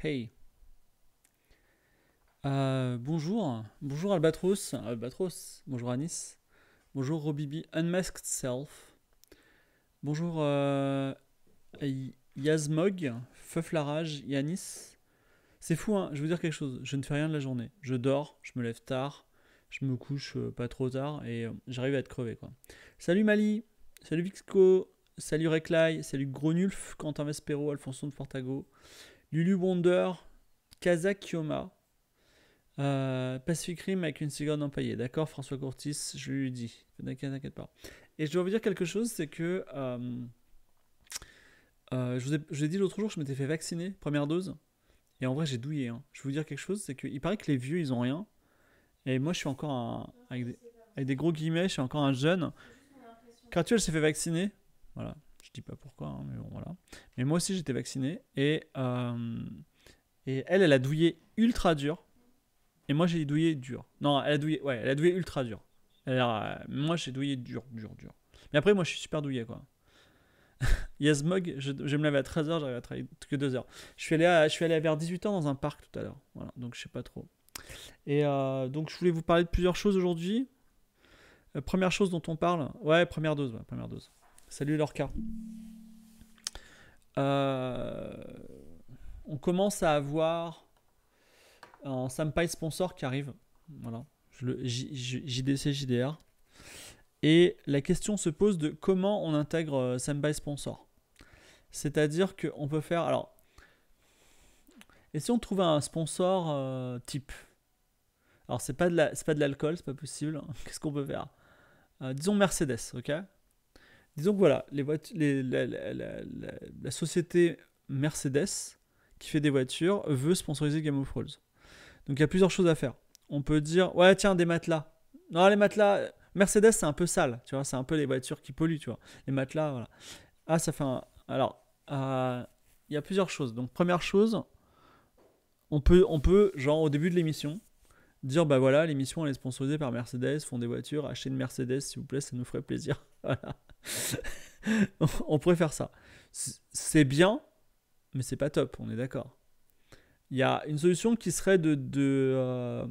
Hey. Euh, bonjour. Bonjour Albatros. Albatros. Bonjour Anis. Bonjour Robibi. Unmasked Self. Bonjour euh, Yazmog. Feuf Yanis. C'est fou, hein. Je veux dire quelque chose. Je ne fais rien de la journée. Je dors. Je me lève tard. Je me couche euh, pas trop tard. Et euh, j'arrive à être crevé, quoi. Salut Mali. Salut Vixco. Salut Reklai, Salut Gronulf. Quentin Vespero. Alfonso de Portago. Lulu Bonder, Kaza euh, Pacific Rim avec une cigarette empaillée. D'accord, François Courtis, je lui dis. T'inquiète pas. Et je dois vous dire quelque chose, c'est que euh, euh, je vous ai, dit l'autre jour, je m'étais fait vacciner, première dose. Et en vrai, j'ai douillé. Hein. Je vais vous dire quelque chose, c'est qu'il paraît que les vieux, ils ont rien. Et moi, je suis encore un, avec, des, gros guillemets, je suis encore un jeune. Quand s'est fait vacciner, voilà, je dis pas pourquoi, hein, mais bon, voilà. Mais moi aussi, j'étais vacciné. Et, euh, et elle, elle a douillé ultra dur. Et moi, j'ai douillé dur. Non, elle a douillé, ouais, elle a douillé ultra dur. Alors, euh, moi, j'ai douillé dur, dur, dur. Mais après, moi, je suis super douillé, quoi. Yasmog, je, je me lève à 13h, j'arrive à travailler que 2h. Je suis allé je suis allé vers 18h dans un parc tout à l'heure. Voilà, donc je sais pas trop. Et euh, donc, je voulais vous parler de plusieurs choses aujourd'hui. première chose dont on parle, ouais, première dose, ouais, première dose. Salut Lorca. Euh, on commence à avoir un Sampai sponsor qui arrive. Voilà. JDC, JDR. Et la question se pose de comment on intègre euh, Sampai sponsor. C'est-à-dire qu'on peut faire. Alors. Et si on trouve un sponsor euh, type Alors, c'est pas de l'alcool, c'est pas, possible. Qu'est-ce qu'on peut faire Disons Mercedes, ok Disons que voilà, les la, société Mercedes qui fait des voitures veut sponsoriser Game of Thrones. Donc il y a plusieurs choses à faire. On peut dire, ouais, tiens, des matelas. Non, les matelas, Mercedes, c'est un peu sale, tu vois, c'est un peu les voitures qui polluent, tu vois. Les matelas, voilà. Ah, ça fait un. Alors, euh, il y a plusieurs choses. Donc, première chose, on peut, on peut genre au début de l'émission, dire bah voilà, l'émission elle est sponsorisée par Mercedes, font des voitures, achetez une Mercedes s'il vous plaît, ça nous ferait plaisir. on pourrait faire ça. C'est bien, mais c'est pas top, on est d'accord. Il y a une solution qui serait de, de, euh,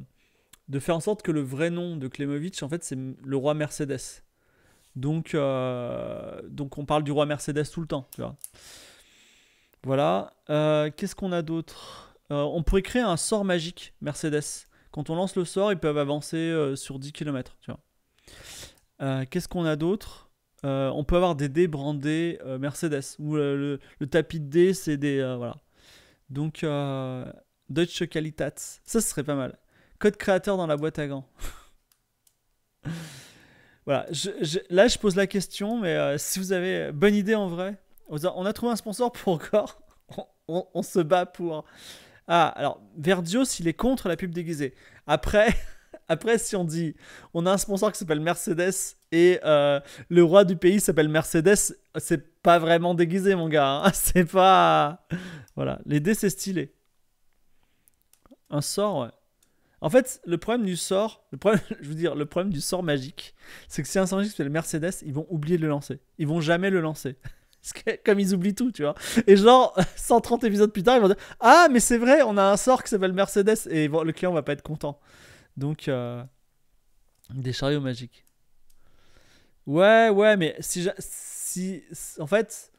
faire en sorte que le vrai nom de Klemovic, en fait, c'est le roi Mercedes. Donc, euh, donc on parle du roi Mercedes tout le temps, Voilà. Euh, qu'est-ce qu'on a d'autre On pourrait créer un sort magique Mercedes quand on lance le sort, ils peuvent avancer euh, sur 10 km. Euh, qu'est-ce qu'on a d'autre euh, On peut avoir des dés brandés Mercedes, ou le, tapis de dés, c'est des. voilà. Donc, Deutsche Qualität. ça serait pas mal. Code créateur dans la boîte à gants. voilà, là je pose la question, mais si vous avez bonne idée en vrai, on a trouvé un sponsor pour encore, on se bat pour. Ah, alors, Verdios, il est contre la pub déguisée. Après, après si on dit, on a un sponsor qui s'appelle Mercedes et euh, le roi du pays s'appelle Mercedes, c'est pas vraiment déguisé, mon gars. Hein. c'est pas. Voilà, les dés, c'est stylé. Un sort, ouais. En fait, le problème du sort, le problème, je veux dire, le problème du sort magique, c'est que si un sort magique s'appelle Mercedes, ils vont oublier de le lancer. Ils vont jamais le lancer comme ils oublient tout, tu vois. Et genre, 130 épisodes plus tard, ils vont dire Ah, mais c'est vrai, on a un sort qui s'appelle Mercedes. Et le client va pas être content. Donc, euh, des chariots magiques. Ouais, ouais, mais si. si en fait,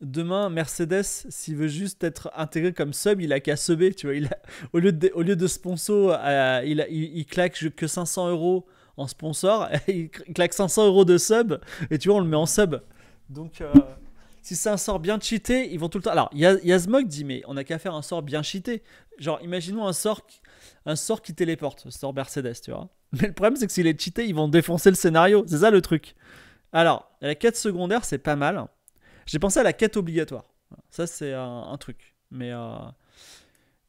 demain, Mercedes, s'il veut juste être intégré comme sub, il a qu'à subber, tu vois. Il a, au, lieu de, au lieu de sponsor, euh, il, il, claque que 500 euros en sponsor, il claque 500 euros de sub, et tu vois, on le met en sub. Donc. Euh, si c'est un sort bien cheaté, ils vont tout le temps. Alors, Yasmog dit mais on n'a qu'à faire un sort bien cheaté. Genre, imaginons un sort, un sort qui téléporte, le sort Mercedes, tu vois. Mais le problème, c'est que s'il est cheaté, ils vont défoncer le scénario. C'est ça le truc. Alors, la quête secondaire, c'est pas mal. J'ai pensé à la quête obligatoire. Ça, c'est un, truc. Mais euh,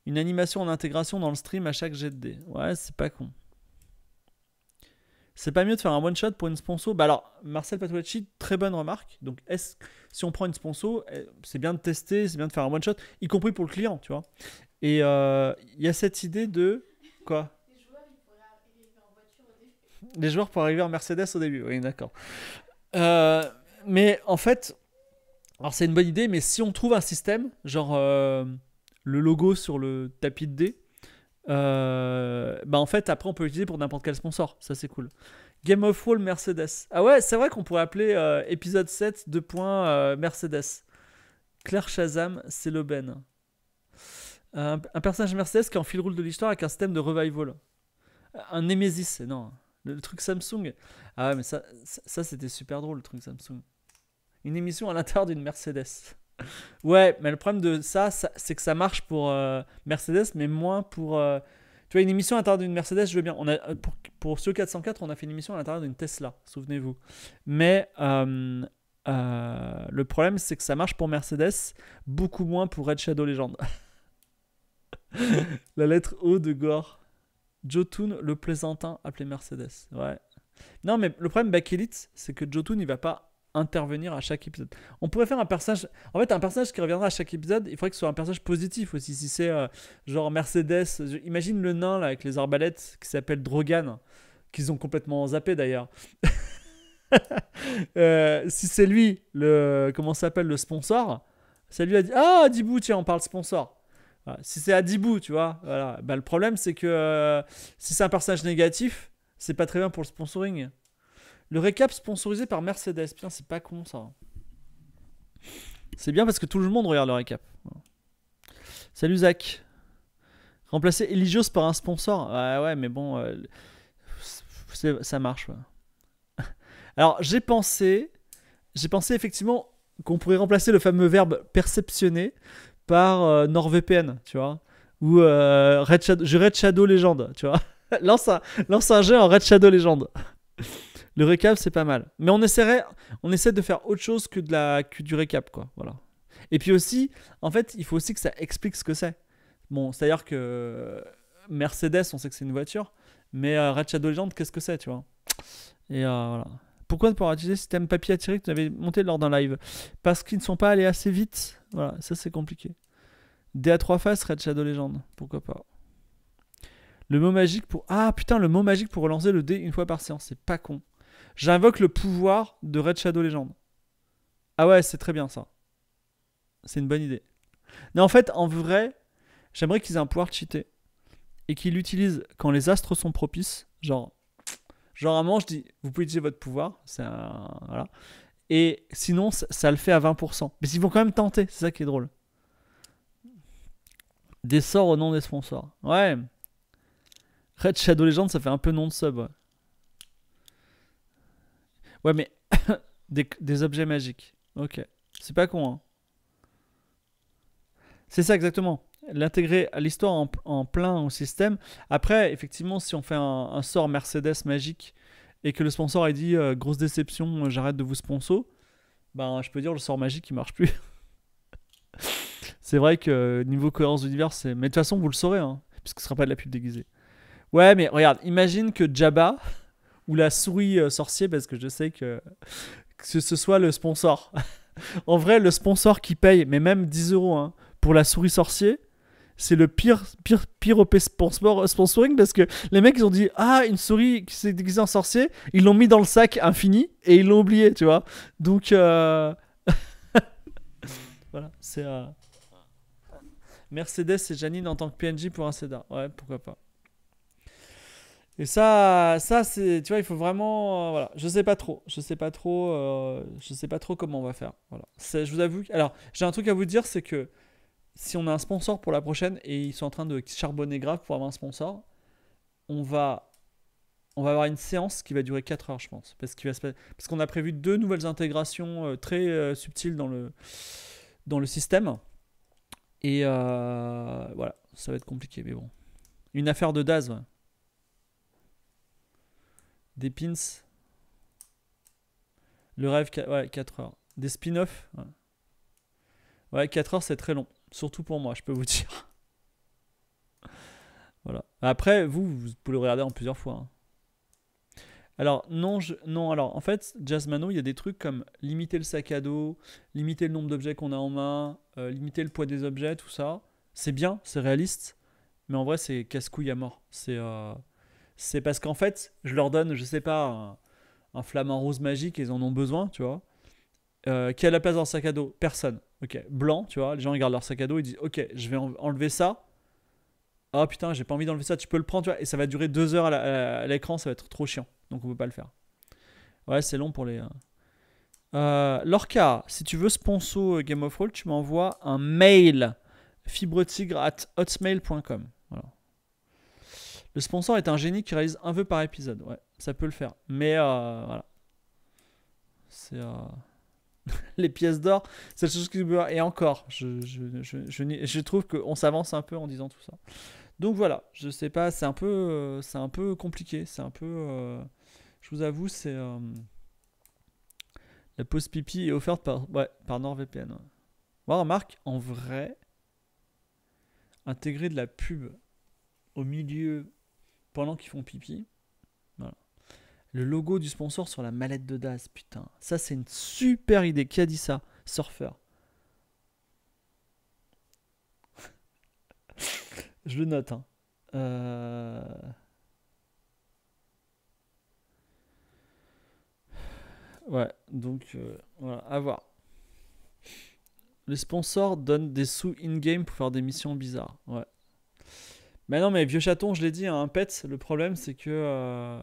une animation en intégration dans le stream à chaque jet de Ouais, c'est pas con. C'est pas mieux de faire un one-shot pour une sponsor Bah alors, Marcel Patolacci, très bonne remarque. Donc, est-ce, si on prend une sponsor, eh, c'est bien de tester, c'est bien de faire un one-shot, y compris pour le client, tu vois. Et il euh, y a cette idée de. Quoi Les joueurs, ils pourraient arriver en voiture au début. Les joueurs pourraient arriver en Mercedes au début, oui, d'accord. Euh, mais en fait, alors c'est une bonne idée, mais si on trouve un système, genre euh, le logo sur le tapis de dés, euh, bah en fait, après, on peut l'utiliser pour n'importe quel sponsor. Ça, c'est cool. Game of Wall Mercedes. Ah ouais, c'est vrai qu'on pourrait appeler euh, épisode 7 de euh, Mercedes. Claire Shazam, c'est l'aubaine. Un, personnage Mercedes qui est en fil roule de l'histoire avec un système de revival. Un Nemesis, non. Le, truc Samsung. Ah ouais, mais ça, ça c'était super drôle, le truc Samsung. Une émission à l'intérieur d'une Mercedes. Ouais, mais le problème de ça, c'est que ça marche pour euh, Mercedes, mais moins pour. Euh, tu vois, une émission à l'intérieur d'une Mercedes, je veux bien. On a, euh, pour, pour ce 404, on a fait une émission à l'intérieur d'une Tesla, souvenez-vous. Mais le problème, c'est que ça marche pour Mercedes, beaucoup moins pour Red Shadow Legend. La lettre O de Gore. Jotun, le plaisantin, appelé Mercedes. Ouais. Non, mais le problème, Bakelit, c'est que Jotun, il va pas intervenir à chaque épisode. On pourrait faire un personnage. En fait, un personnage qui reviendra à chaque épisode, il faudrait que ce soit un personnage positif aussi. Si c'est euh, genre Mercedes, imagine le nain là avec les arbalètes qui s'appelle Drogan, qu'ils ont complètement zappé d'ailleurs. Euh, si c'est lui, le comment s'appelle le sponsor, ça lui a dit Ah, Adibou, tiens, on parle sponsor. Si c'est Adibou, tu vois, voilà. Bah, le problème c'est que euh, si c'est un personnage négatif, c'est pas très bien pour le sponsoring. Le récap sponsorisé par Mercedes. bien c'est pas con ça. C'est bien parce que tout le monde regarde le récap. Salut Zach. Remplacer Eligios par un sponsor. Ah ouais, mais bon, euh, ça marche. Alors j'ai pensé, j'ai pensé effectivement qu'on pourrait remplacer le fameux verbe perceptionner par euh, NordVPN, tu vois, ou euh, Red Shadow, Red Shadow Legend, tu vois. lance, un, lance un jeu en Red Shadow Legend. Le récap, c'est pas mal. Mais on essaierait, on essaie de faire autre chose que, de la, que du récap, quoi. Voilà. Et puis aussi, en fait, il faut aussi que ça explique ce que c'est. Bon, c'est-à-dire que Mercedes, on sait que c'est une voiture, mais Red Shadow Legend, qu'est-ce que c'est, tu vois Et euh, voilà. Pourquoi ne pas utiliser le système papier à tirer que tu avais monté lors d'un live Parce qu'ils ne sont pas allés assez vite. Voilà, ça c'est compliqué. D à trois faces, Red Shadow Legend, pourquoi pas le mot magique pour. Ah putain, le mot magique pour relancer le dé une fois par séance, c'est pas con. J'invoque le pouvoir de Red Shadow Legend. Ah ouais, c'est très bien ça. C'est une bonne idée. Mais en fait, en vrai, j'aimerais qu'ils aient un pouvoir cheaté et qu'ils l'utilisent quand les astres sont propices. Genre, genre à un moment, je dis, vous pouvez utiliser votre pouvoir. C'est un... voilà. Et sinon, ça, le fait à 20%. Mais ils vont quand même tenter, c'est ça qui est drôle. Des sorts au nom des sponsors. Ouais. Red Shadow Legend, ça fait un peu nom de sub. Ouais. Ouais, mais des, objets magiques. Ok. C'est pas con, hein. C'est ça exactement. L'intégrer à l'histoire en, plein au système. Après, effectivement, si on fait un, sort Mercedes magique et que le sponsor ait dit euh, grosse déception, euh, j'arrête de vous sponsor, ben je peux dire le sort magique il marche plus. c'est vrai que euh, niveau cohérence d'univers, c'est. Mais de toute façon, vous le saurez, hein, puisque ce sera pas de la pub déguisée. Ouais, mais regarde, imagine que Jabba ou la souris euh, sorcier parce que je sais que, que ce soit le sponsor. en vrai, le sponsor qui paye, mais même 10 euros hein, pour la souris sorcier, c'est le pire, pire, pire sponsor, euh, sponsoring parce que les mecs ils ont dit Ah, une souris qui s'est déguisée en sorcier, ils l'ont mis dans le sac infini et ils l'ont oublié, tu vois. Donc, euh, voilà, c'est. Mercedes et Janine en tant que PNJ pour un CEDA. Ouais, pourquoi pas. Et ça, ça c'est, tu vois, il faut vraiment, euh, voilà, je sais pas trop, je sais pas trop, euh, je sais pas trop comment on va faire. Voilà, je vous avoue. Alors, j'ai un truc à vous dire, c'est que si on a un sponsor pour la prochaine et ils sont en train de charbonner grave pour avoir un sponsor, on va, on va avoir une séance qui va durer 4 heures, je pense, parce qu'il va se, parce qu'on a prévu deux nouvelles intégrations euh, très subtiles dans le, dans le système. Et voilà, ça va être compliqué, mais bon, une affaire de Daz. Des pins. Le rêve, ouais, 4 heures. Des spin-offs. Ouais. 4 heures, c'est très long. Surtout pour moi, je peux vous dire. voilà. Après, vous, vous pouvez le regarder en plusieurs fois. Hein. Alors, non, je, non, alors, en fait, Jasmano, il y a des trucs comme limiter le sac à dos, limiter le nombre d'objets qu'on a en main, euh, limiter le poids des objets, tout ça. C'est bien, c'est réaliste, mais en vrai, c'est casse-couille à mort. C'est. Euh, c'est parce qu'en fait, je leur donne, je sais pas, un, flamant rose magique, ils en ont besoin, tu vois. Euh, qui a la place dans le sac à dos Personne. Ok. Blanc, tu vois, les gens regardent leur sac à dos, ils disent Ok, je vais enlever ça. Oh putain, j'ai pas envie d'enlever ça, tu peux le prendre, tu vois. Et ça va durer deux heures à l'écran, ça va être trop chiant. Donc on peut pas le faire. Ouais, c'est long pour les. Hein. Euh, Lorca, si tu veux sponsor euh, Game of Roll, tu m'envoies un mail fibretigre at hotmail.com. Le sponsor est un génie qui réalise un vœu par épisode. Ouais, ça peut le faire. Mais euh, voilà. C'est. Euh, les pièces d'or, c'est la chose qui Et encore, je, je, je, je trouve qu'on s'avance un peu en disant tout ça. Donc voilà, je sais pas, c'est un peu, euh, c'est un peu compliqué. C'est un peu. je vous avoue, c'est. la pause pipi est offerte par, ouais, par NordVPN. Moi, remarque, en vrai, intégrer de la pub au milieu pendant qu'ils font pipi. Le logo du sponsor sur la mallette de DAS, putain. Ça, c'est une super idée. Qui a dit ça Surfer. Je le note. Hein. Euh, ouais, donc euh, voilà, à voir. Le sponsor donne des sous in-game pour faire des missions bizarres. Ouais. Mais non, mais vieux chaton, je l'ai dit, un hein, pet, le problème c'est que. Euh,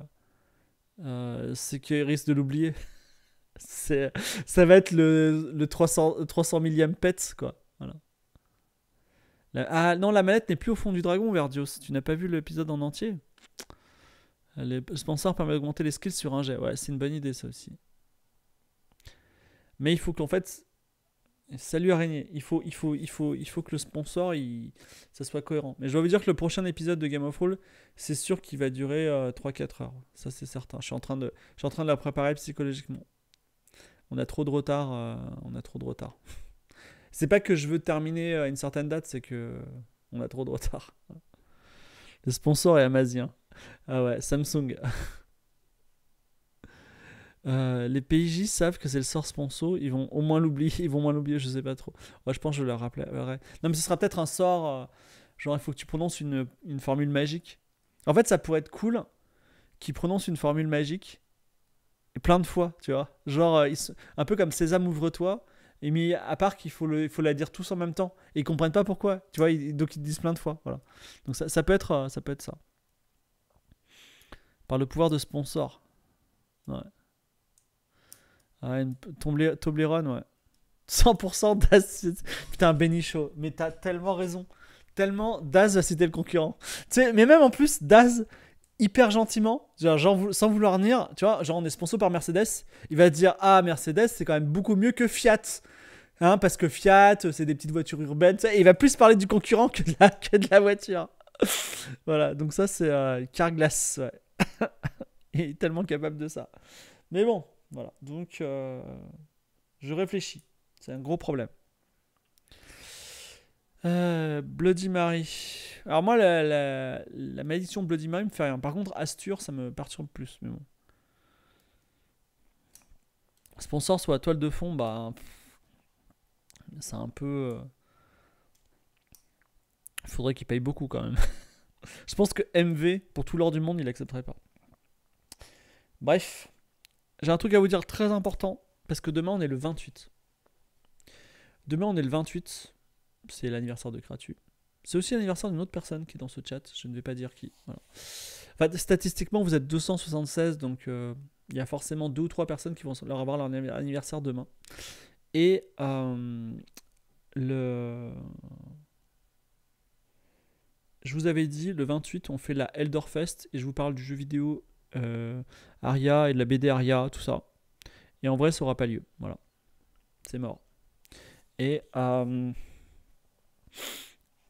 euh, c'est qu'il risque de l'oublier. c'est, ça va être le, 300, 300 millième pet, quoi. Voilà. ah non, la manette n'est plus au fond du dragon, Verdios. Tu n'as pas vu l'épisode en entier Les sponsors permet d'augmenter les skills sur un jet. Ouais, c'est une bonne idée, ça aussi. Mais il faut qu'en fait, Salut Araignée, il faut, il, faut, il, faut, il faut que le sponsor, ça soit cohérent. Mais je dois vous dire que le prochain épisode de Game of Thrones, c'est sûr qu'il va durer 3-4 euh, heures. Ça, c'est certain. Je suis, en train de, suis en train de la préparer psychologiquement. On a trop de retard. Euh, on a trop de retard. c'est pas que je veux terminer à euh, une certaine date, c'est que on a trop de retard. Le sponsor est amazien. Ah ouais, Samsung. Euh, les PJ savent que c'est le sort sponsor, ils vont au moins l'oublier, ils vont moins l'oublier, je sais pas trop. Ouais, je pense que je leur rappellerai. Non, mais ce sera peut-être un sort, euh, genre il faut que tu prononces une, formule magique. En fait, ça pourrait être cool qu'ils prononcent une formule magique et plein de fois, tu vois. Genre, euh, un peu comme Sésame, ouvre-toi. Et à part qu'il faut, faut la dire tous en même temps. Et ils comprennent pas pourquoi. Tu vois, donc ils disent plein de fois. Voilà. Donc ça, peut être, ça peut être ça. Par le pouvoir de sponsor. Ouais. Ah, une... Toblerone, ouais. 100% Daz. Putain, Benicho. Mais t'as tellement raison. Tellement Daz va citer le concurrent. Tu sais, mais même en plus, Daz, hyper gentiment, genre, sans vouloir nier tu vois, genre on est sponsor par Mercedes. Il va dire Ah, Mercedes, c'est quand même beaucoup mieux que Fiat. Hein, parce que Fiat, euh, c'est des petites voitures urbaines. Et il va plus parler du concurrent que de la, de la voiture. voilà, donc ça, c'est euh, Carglass. il est tellement capable de ça. Mais bon, voilà. Donc, euh, je réfléchis. C'est un gros problème. Euh, Bloody Mary. Alors, moi, la, la, malédiction Bloody Mary me fait rien. Par contre, Astur, ça me perturbe plus. Mais Sponsor sur la toile de fond, bah. C'est un peu. Euh, faudrait qu'il paye beaucoup quand même. Je pense que MV, pour tout l'or du monde, il accepterait pas. Bref. J'ai un truc à vous dire très important, parce que demain on est le 28. Demain on est le 28, c'est l'anniversaire de Kratu. C'est aussi l'anniversaire d'une autre personne qui est dans ce chat, je ne vais pas dire qui. statistiquement, vous êtes 276, donc euh, il y a forcément deux ou trois personnes qui vont leur avoir leur anniversaire demain. Et euh, le... Je vous avais dit, le 28, on fait la Eldorfest, et je vous parle du jeu vidéo euh, Aria et de la BD Aria, tout ça. Et en vrai, ça aura pas lieu. Voilà. C'est mort. Et, euh,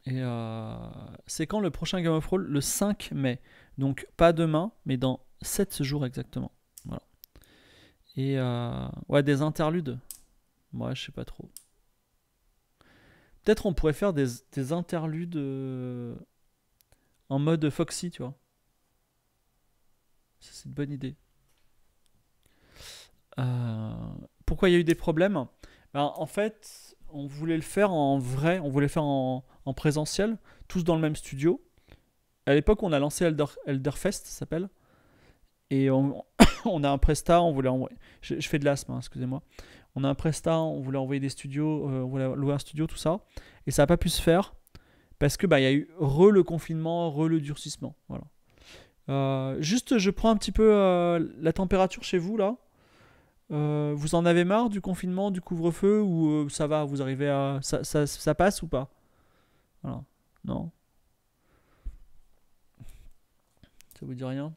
euh, c'est quand le prochain Game of Thrones Le 5 mai. Donc pas demain, mais dans 7 jours exactement. Voilà. Et ouais, des interludes. Moi, je sais pas trop. Peut-être on pourrait faire des, des interludes en mode Foxy, tu vois. Ça, c'est une bonne idée. Euh, pourquoi il y a eu des problèmes ben, En fait, on voulait le faire en vrai, on voulait le faire en, présentiel, tous dans le même studio. À l'époque, on a lancé Elder, Elderfest, ça s'appelle. Et on, a un Presta, on voulait envoyer. Je, fais de l'asthme, hein, excusez-moi. On a un Presta, on voulait envoyer des studios, euh, on voulait louer un studio, tout ça. Et ça n'a pas pu se faire parce que bah, y a eu re le confinement, re le durcissement. Voilà. Euh, juste, je prends un petit peu euh, la température chez vous là. Euh, vous en avez marre du confinement, du couvre-feu ou ça va Vous arrivez à ça, ça, passe ou pas Voilà. Non. Ça vous dit rien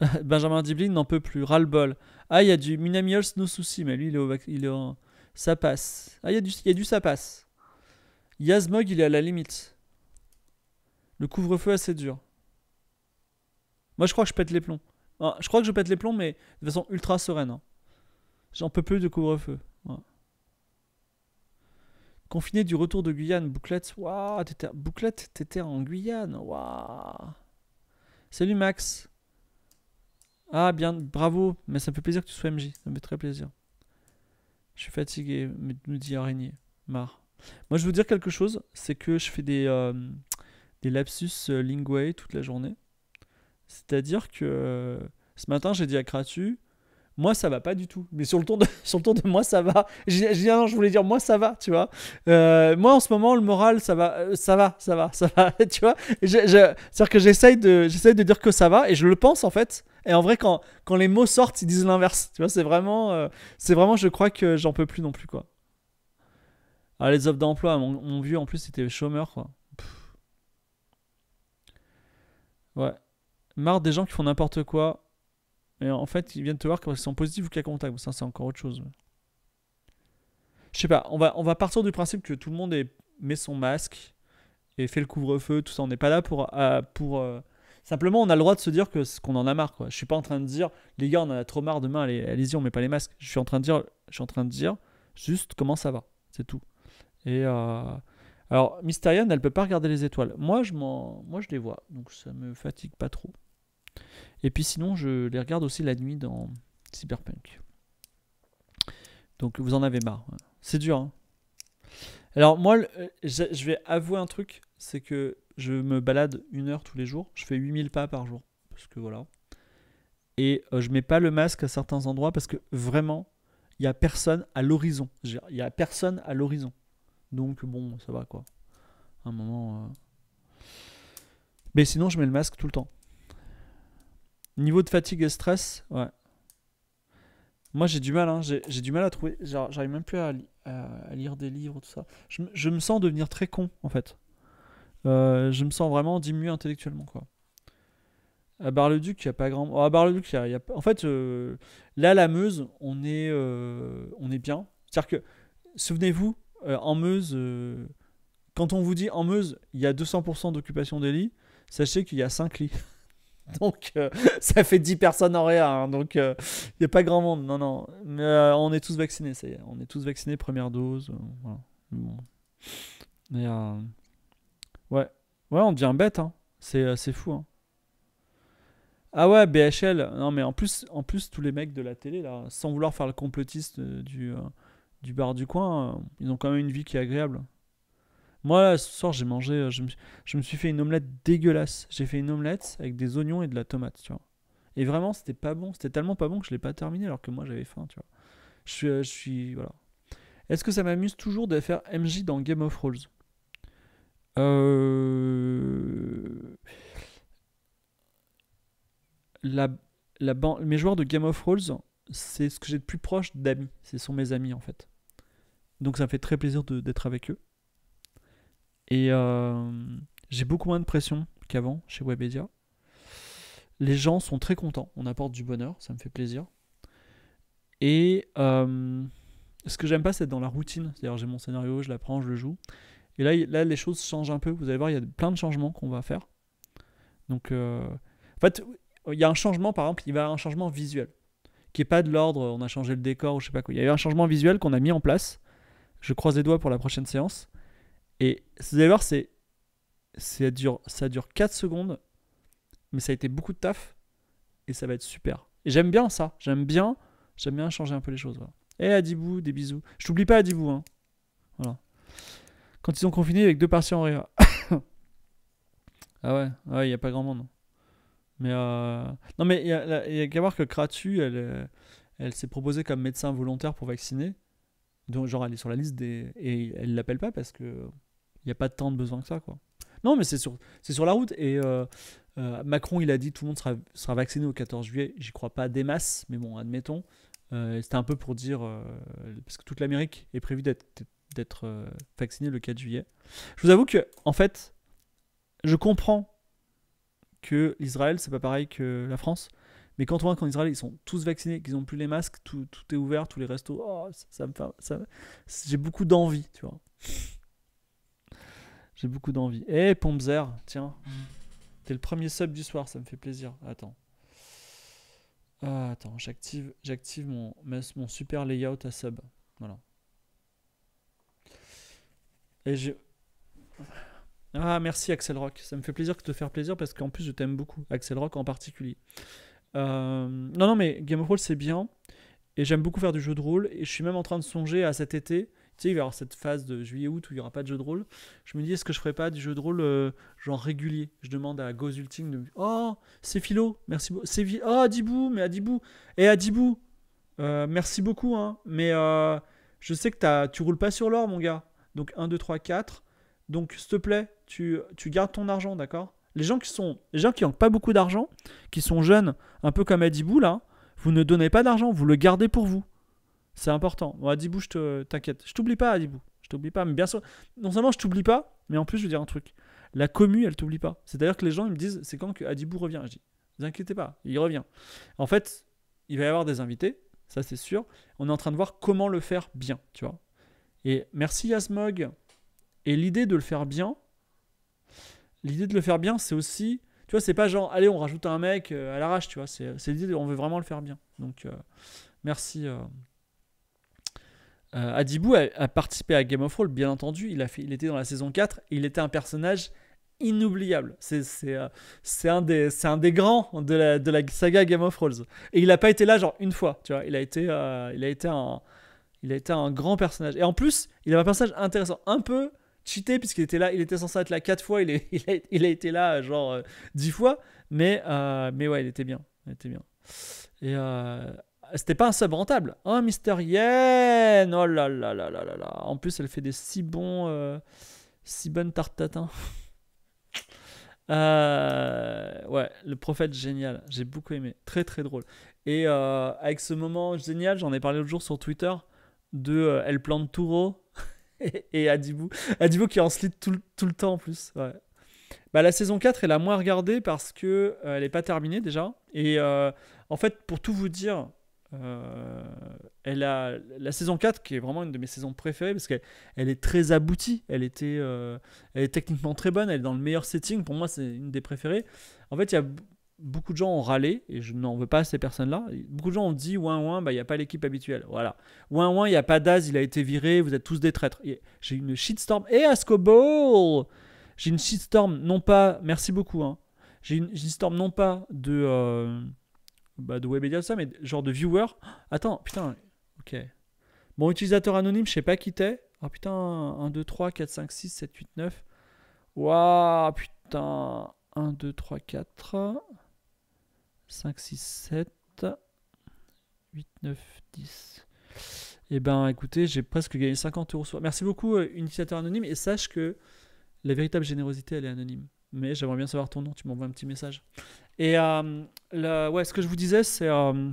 Benjamin Diblin n'en peut plus, ras-le-bol. Ah, il y a du Minamiols, nos soucis, mais lui, il est, au, il est Ça passe. Ah, il y, a du, il y a du ça passe. Yazmog, il est à la limite. Le couvre-feu, assez dur. Moi, je crois que je pète les plombs. je crois que je pète les plombs, mais de façon ultra sereine. Hein. J'en peux plus de couvre-feu. Confiné du retour de Guyane, Bouclette. t'étais, Bouclette, t'étais en Guyane. Salut Max. Ah, bien, bravo. Mais ça me fait plaisir que tu sois MJ. Ça me fait très plaisir. Je suis fatigué, me nous dit Araignée. Marre. Moi, je veux dire quelque chose, c'est que je fais des, euh, des lapsus euh, linguae toute la journée. C'est-à-dire que euh, ce matin, j'ai dit à Kratu, moi ça va pas du tout. Mais sur le ton de, sur le ton de moi ça va. J'ai ah non, je voulais dire moi ça va, tu vois. moi en ce moment, le moral, ça va, ça va, ça va, ça va, tu vois. C'est-à-dire que j'essaye de, de dire que ça va et je le pense en fait. Et en vrai, quand, quand les mots sortent, ils disent l'inverse. Tu vois, c'est vraiment, c'est vraiment, je crois que j'en peux plus non plus, quoi. Ah, les offres d'emploi, mon, vieux en plus c'était chômeur quoi. Ouais. Marre des gens qui font n'importe quoi. Et en fait, ils viennent te voir parce qu'ils sont positifs ou qu'il y a contact. Ça, c'est encore autre chose. Je sais pas, on va, on va partir du principe que tout le monde est, met son masque et fait le couvre-feu, tout ça. On n'est pas là pour. Euh, euh, simplement, on a le droit de se dire que ce qu'on en a marre. Quoi. Je suis pas en train de dire, les gars, on en a trop marre demain, allez-y, on met pas les masques. Je suis en train de dire, je suis en train de dire juste comment ça va. C'est tout. Et euh, alors, Mysterion, elle peut pas regarder les étoiles. Moi, je moi, je les vois, donc ça me fatigue pas trop. Et puis sinon, je les regarde aussi la nuit dans Cyberpunk. Donc vous en avez marre. Hein. C'est dur. Hein. Alors moi, euh, je vais avouer un truc, c'est que je me balade une heure tous les jours. Je fais 8000 pas par jour. Parce que voilà. Et euh, je mets pas le masque à certains endroits parce que vraiment, il y a personne à l'horizon. Il y a personne à l'horizon. Donc bon, ça va quoi. un moment. Euh. Mais sinon, je mets le masque tout le temps. Niveau de fatigue et stress, ouais. Moi, j'ai du mal, hein. j'ai du mal à trouver. J'arrive même plus à, lire des livres, tout ça. Je, me sens devenir très con, en fait. Euh, je me sens vraiment diminué intellectuellement, quoi. À Bar-le-Duc, il n'y a pas grand. Oh, à Bar-le-Duc, y y a... En fait, euh, là, la Meuse, on est, on est bien. C'est-à-dire que, souvenez-vous, euh, en Meuse, euh, quand on vous dit en Meuse, il y a 200% d'occupation des lits, sachez qu'il y a 5 lits. donc euh, ça fait 10 personnes en réa, hein, donc il n'y a pas grand monde. Non, non. Mais on est tous vaccinés, ça On est tous vaccinés, première dose. ouais. Ouais, on devient bête, hein. C'est fou, hein. Ah ouais, BHL. Non, mais en plus, en plus, tous les mecs de la télé, là, sans vouloir faire le complotiste du du bar du coin, euh, ils ont quand même une vie qui est agréable. Moi, ce soir, j'ai mangé, euh, je me, suis fait une omelette dégueulasse. J'ai fait une omelette avec des oignons et de la tomate, tu vois. Et vraiment, c'était pas bon. C'était tellement pas bon que je l'ai pas terminé alors que moi, j'avais faim, tu vois. Je, suis. Euh, voilà. Est-ce que ça m'amuse toujours de faire MJ dans Game of Thrones euh... la, la Mes joueurs de Game of Thrones, c'est ce que j'ai de plus proche d'amis. Ce sont mes amis, en fait. Donc ça me fait très plaisir d'être avec eux. Et euh, j'ai beaucoup moins de pression qu'avant chez Webedia. Les gens sont très contents. On apporte du bonheur, ça me fait plaisir. Et euh, ce que j'aime pas, c'est être dans la routine. C'est-à-dire, j'ai mon scénario, je l'apprends, je le joue. Et là, là, les choses changent un peu. Vous allez voir, il y a plein de changements qu'on va faire. Donc, euh, en fait, il y a un changement, par exemple, il va y avoir un changement visuel qui n'est pas de l'ordre, on a changé le décor ou je sais pas quoi. Il y a eu un changement visuel qu'on a mis en place je croise les doigts pour la prochaine séance. Et vous allez voir, c'est, ça, dure, ça dure 4 secondes, mais ça a été beaucoup de taf. Et ça va être super. Et j'aime bien ça. J'aime bien, j'aime bien changer un peu les choses. Voilà. Eh, Adibou, des bisous. Je t'oublie pas Adibou. Hein. Quand ils ont confiné avec deux patients en rire. ah ouais, il n'y a pas grand monde. Euh, non mais il y a, qu'à voir que Kratu, elle, euh, elle s'est proposée comme médecin volontaire pour vacciner. Donc, genre, elle est sur la liste des. Et elle l'appelle pas parce que. Il n'y a pas tant de besoin que ça, quoi. Non, mais c'est sur, c'est sur la route. Et euh, euh, Macron, il a dit tout le monde sera, vacciné au 14 juillet. J'y crois pas des masses, mais bon, admettons. Euh, c'était un peu pour dire. parce que toute l'Amérique est prévue d'être, d'être vaccinée le 4 juillet. Je vous avoue que, en fait, je comprends que l'Israël, c'est pas pareil que la France. Mais quand on voit qu'en Israël, ils sont tous vaccinés, qu'ils n'ont plus les masques, tout, est ouvert, tous les restos, oh, ça, me j'ai beaucoup d'envie, tu vois. J'ai beaucoup d'envie. Eh, Pompzer, tiens. Mm. T'es le premier sub du soir, ça me fait plaisir. Attends. Ah, attends, j'active, mon, mon super layout à sub. Voilà. Et je. Ah, merci Axel Rock. Ça me fait plaisir de te faire plaisir parce qu'en plus, je t'aime beaucoup. Axel Rock en particulier. Euh, non, non, mais Game of Thrones, c'est bien. Et j'aime beaucoup faire du jeu de rôle. Et je suis même en train de songer à cet été. Tu sais, il va y avoir cette phase de juillet-août où il n'y aura pas de jeu de rôle. Je me dis, est-ce que je ferai pas du jeu de rôle euh, genre régulier Je demande à Gozulting de. Oh, c'est Philo, merci beaucoup. C'est. Oh, Adibou, mais Adibou. Et eh, Adibou, euh, merci beaucoup, hein. Mais je sais que as... tu roules pas sur l'or, mon gars. Donc 1, 2, 3, 4. Donc, s'il te plaît, tu, tu gardes ton argent, d'accord les gens qui sont, les gens qui n'ont pas beaucoup d'argent, qui sont jeunes, un peu comme Adibou là, vous ne donnez pas d'argent, vous le gardez pour vous. C'est important. Adibou, je t'inquiète. Je t'oublie pas, Adibou. Je t'oublie pas. Mais bien sûr, non seulement je t'oublie pas, mais en plus, je veux dire un truc. La commu, elle t'oublie pas. C'est-à-dire que les gens, me disent, c'est quand que Adibou revient Je dis, ne vous inquiétez pas, il revient. En fait, il va y avoir des invités, ça c'est sûr. On est en train de voir comment le faire bien, tu vois. Et merci Yasmog. Et l'idée de le faire bien, l'idée de le faire bien, c'est aussi. Tu vois, c'est pas genre, allez, on rajoute un mec euh, à l'arrache, tu vois. C'est l'idée, on veut vraiment le faire bien. Donc, euh, merci. Euh... euh Adibou a, participé à Game of Thrones, bien entendu. Il, a fait, il était dans la saison 4. Et il était un personnage inoubliable. C'est un, des, un des grands de la, de la saga Game of Thrones. Et il n'a pas été là, genre, une fois, tu vois. Il a été, il a été un. Il a été un grand personnage. Et en plus, il a un personnage intéressant. Un peu cheaté puisqu'il était là, il était censé être là 4 fois, il, est, il, a, été là euh, genre 10 euh, fois, mais, euh, mais ouais, il était bien, il était bien. Et c'était pas un sub rentable. Oh, Mister Yen Oh là là là là là là En plus, elle fait des si bons... si bonnes tartes tatin. ouais, le prophète génial, j'ai beaucoup aimé, très très drôle. Et avec ce moment génial, j'en ai parlé l'autre jour sur Twitter, de Elle plante Touro, et, Adibou. Adibou qui est en slit tout, tout, le temps en plus. Ouais. Bah, la saison 4, elle a moins regardé parce que euh, elle n'est pas terminée déjà. Et euh, en fait, pour tout vous dire, euh, elle a la saison 4 qui est vraiment une de mes saisons préférées parce qu'elle elle est très aboutie. Elle était, elle est techniquement très bonne. Elle est dans le meilleur setting. Pour moi, c'est une des préférées. En fait, il y a beaucoup de gens ont râlé, et je n'en veux pas à ces personnes-là, beaucoup de gens ont dit ouin ouin, bah, il bah, n'y a pas l'équipe habituelle. Voilà. Ouin ouin, il n'y a pas d'Az, il a été viré, vous êtes tous des traîtres. J'ai une shitstorm. Et Ascoball J'ai une shitstorm, non pas, merci beaucoup, hein. j'ai une shitstorm non pas de, euh, bah, de ça, mais genre de viewer. Attends, putain, ok. Bon, utilisateur anonyme, je sais pas qui t'es. Ah oh, putain, 1, 2, 3, 4, 5, 6, 7, 8, 9. Waouh, putain. 1, 2, 3, 4. 5, 6, 7, 8, 9, 10. Eh ben écoutez, j'ai presque gagné 50 euros. Merci beaucoup, euh, initiateur anonyme. Et sache que la véritable générosité, elle est anonyme. Mais j'aimerais bien savoir ton nom, tu m'envoies un petit message. Et euh, ouais, ce que je vous disais, c'est. Euh,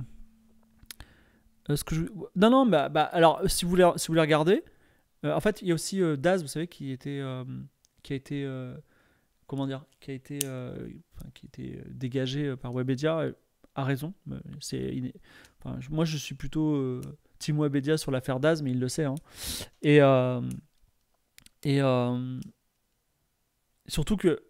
euh, ce que je... Non, non, bah, bah alors, si vous voulez, si vous voulez regarder, en fait, il y a aussi Daz, vous savez, qui, était, qui a été comment dire, qui a été, euh, qui euh, dégagé euh, par Webedia a raison. C'est, moi, je suis plutôt Team Webedia sur l'affaire Daz, mais il le sait. Hein. Et, et surtout que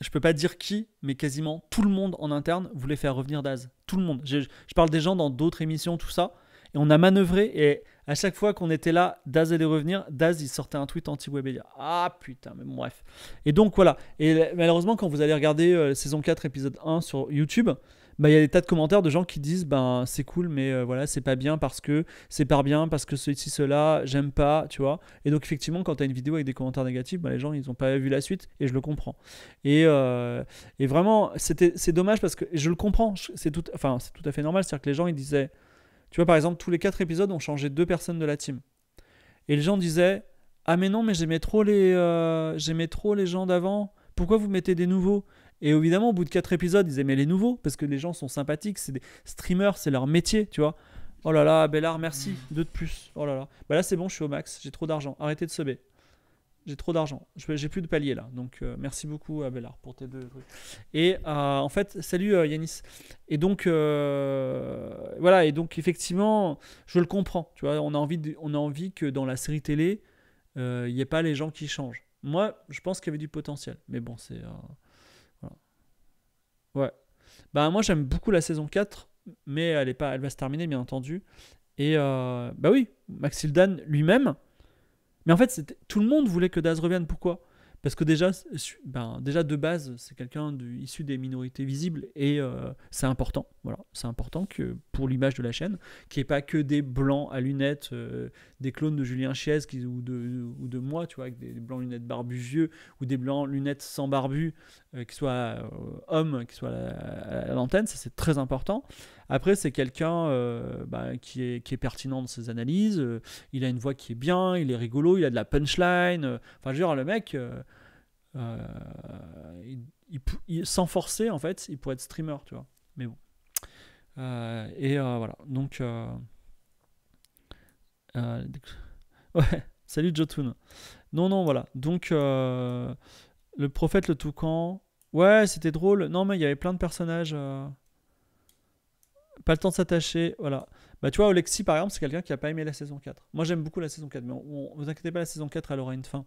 je peux pas dire qui, mais quasiment tout le monde en interne voulait faire revenir Daz. Tout le monde. Je, je parle des gens dans d'autres émissions, tout ça. Et on a manœuvré et à chaque fois qu'on était là, Daz allait revenir. Daz, il sortait un tweet anti-Webedia. Ah putain, mais bref. Et donc voilà. Et malheureusement, quand vous allez regarder euh, saison 4, épisode 1 sur YouTube, bah, il y a des tas de commentaires de gens qui disent ben c'est cool mais euh, voilà c'est pas bien parce que c'est pas bien parce que ceci cela j'aime pas tu vois et donc effectivement quand tu as une vidéo avec des commentaires négatifs bah, les gens ils ont pas vu la suite et je le comprends et, euh, vraiment c'était c'est dommage parce que je le comprends c'est tout enfin c'est tout à fait normal c'est à dire que les gens ils disaient tu vois, par exemple, tous les quatre épisodes, ont changé deux personnes de la team. Et les gens disaient Ah, mais non, mais j'aimais trop, les, euh, j'aimais trop les gens d'avant. Pourquoi vous mettez des nouveaux Et évidemment, au bout de quatre épisodes, ils aimaient les nouveaux parce que les gens sont sympathiques. C'est des streamers, c'est leur métier, tu vois. Oh là là, Bellard, merci. Deux de plus. Oh là là. Bah là, c'est bon, je suis au max. J'ai trop d'argent. Arrêtez de se baisser. » J'ai trop d'argent. J'ai plus de palier là. Donc euh, merci beaucoup Abelard pour tes deux trucs. Et euh, en fait, salut euh, Yanis. Et donc voilà. Et donc effectivement, je le comprends. Tu vois, on a envie, de, on a envie que dans la série télé, il n'y ait pas les gens qui changent. Moi, je pense qu'il y avait du potentiel. Mais bon, c'est Ouais. Bah moi, j'aime beaucoup la saison 4, mais elle est pas, elle va se terminer bien entendu. Et bah oui, Max Hildan lui-même mais en fait, tout le monde voulait que Daz revienne. Pourquoi parce que déjà, ben, déjà de base, c'est quelqu'un issu des minorités visibles et euh, c'est important. Voilà, c'est important que pour l'image de la chaîne, qu'il n'y ait pas que des blancs à lunettes, euh, des clones de Julien Chiez ou, de, ou de moi, tu vois, avec des blancs lunettes barbus vieux ou des blancs lunettes sans barbu, euh, qui soient hommes, qui soient à l'antenne. Ça, c'est très important. Après, c'est quelqu'un ben, qui, est, qui, est, pertinent dans ses analyses, il a une voix qui est bien, il est rigolo, il a de la punchline. Enfin, je veux dire, le mec, euh, il, sans forcer, en fait, il pourrait être streamer, tu vois. Mais bon. Euh, et euh, voilà. Donc. ouais, salut Jotun. Non, non, voilà. Donc, le prophète, le toucan. Ouais, c'était drôle. Non, mais il y avait plein de personnages pas le temps de s'attacher, voilà. Bah tu vois, Alexis par exemple, c'est quelqu'un qui a pas aimé la saison 4. Moi j'aime beaucoup la saison 4, mais vous inquiétez pas, la saison 4 elle aura une fin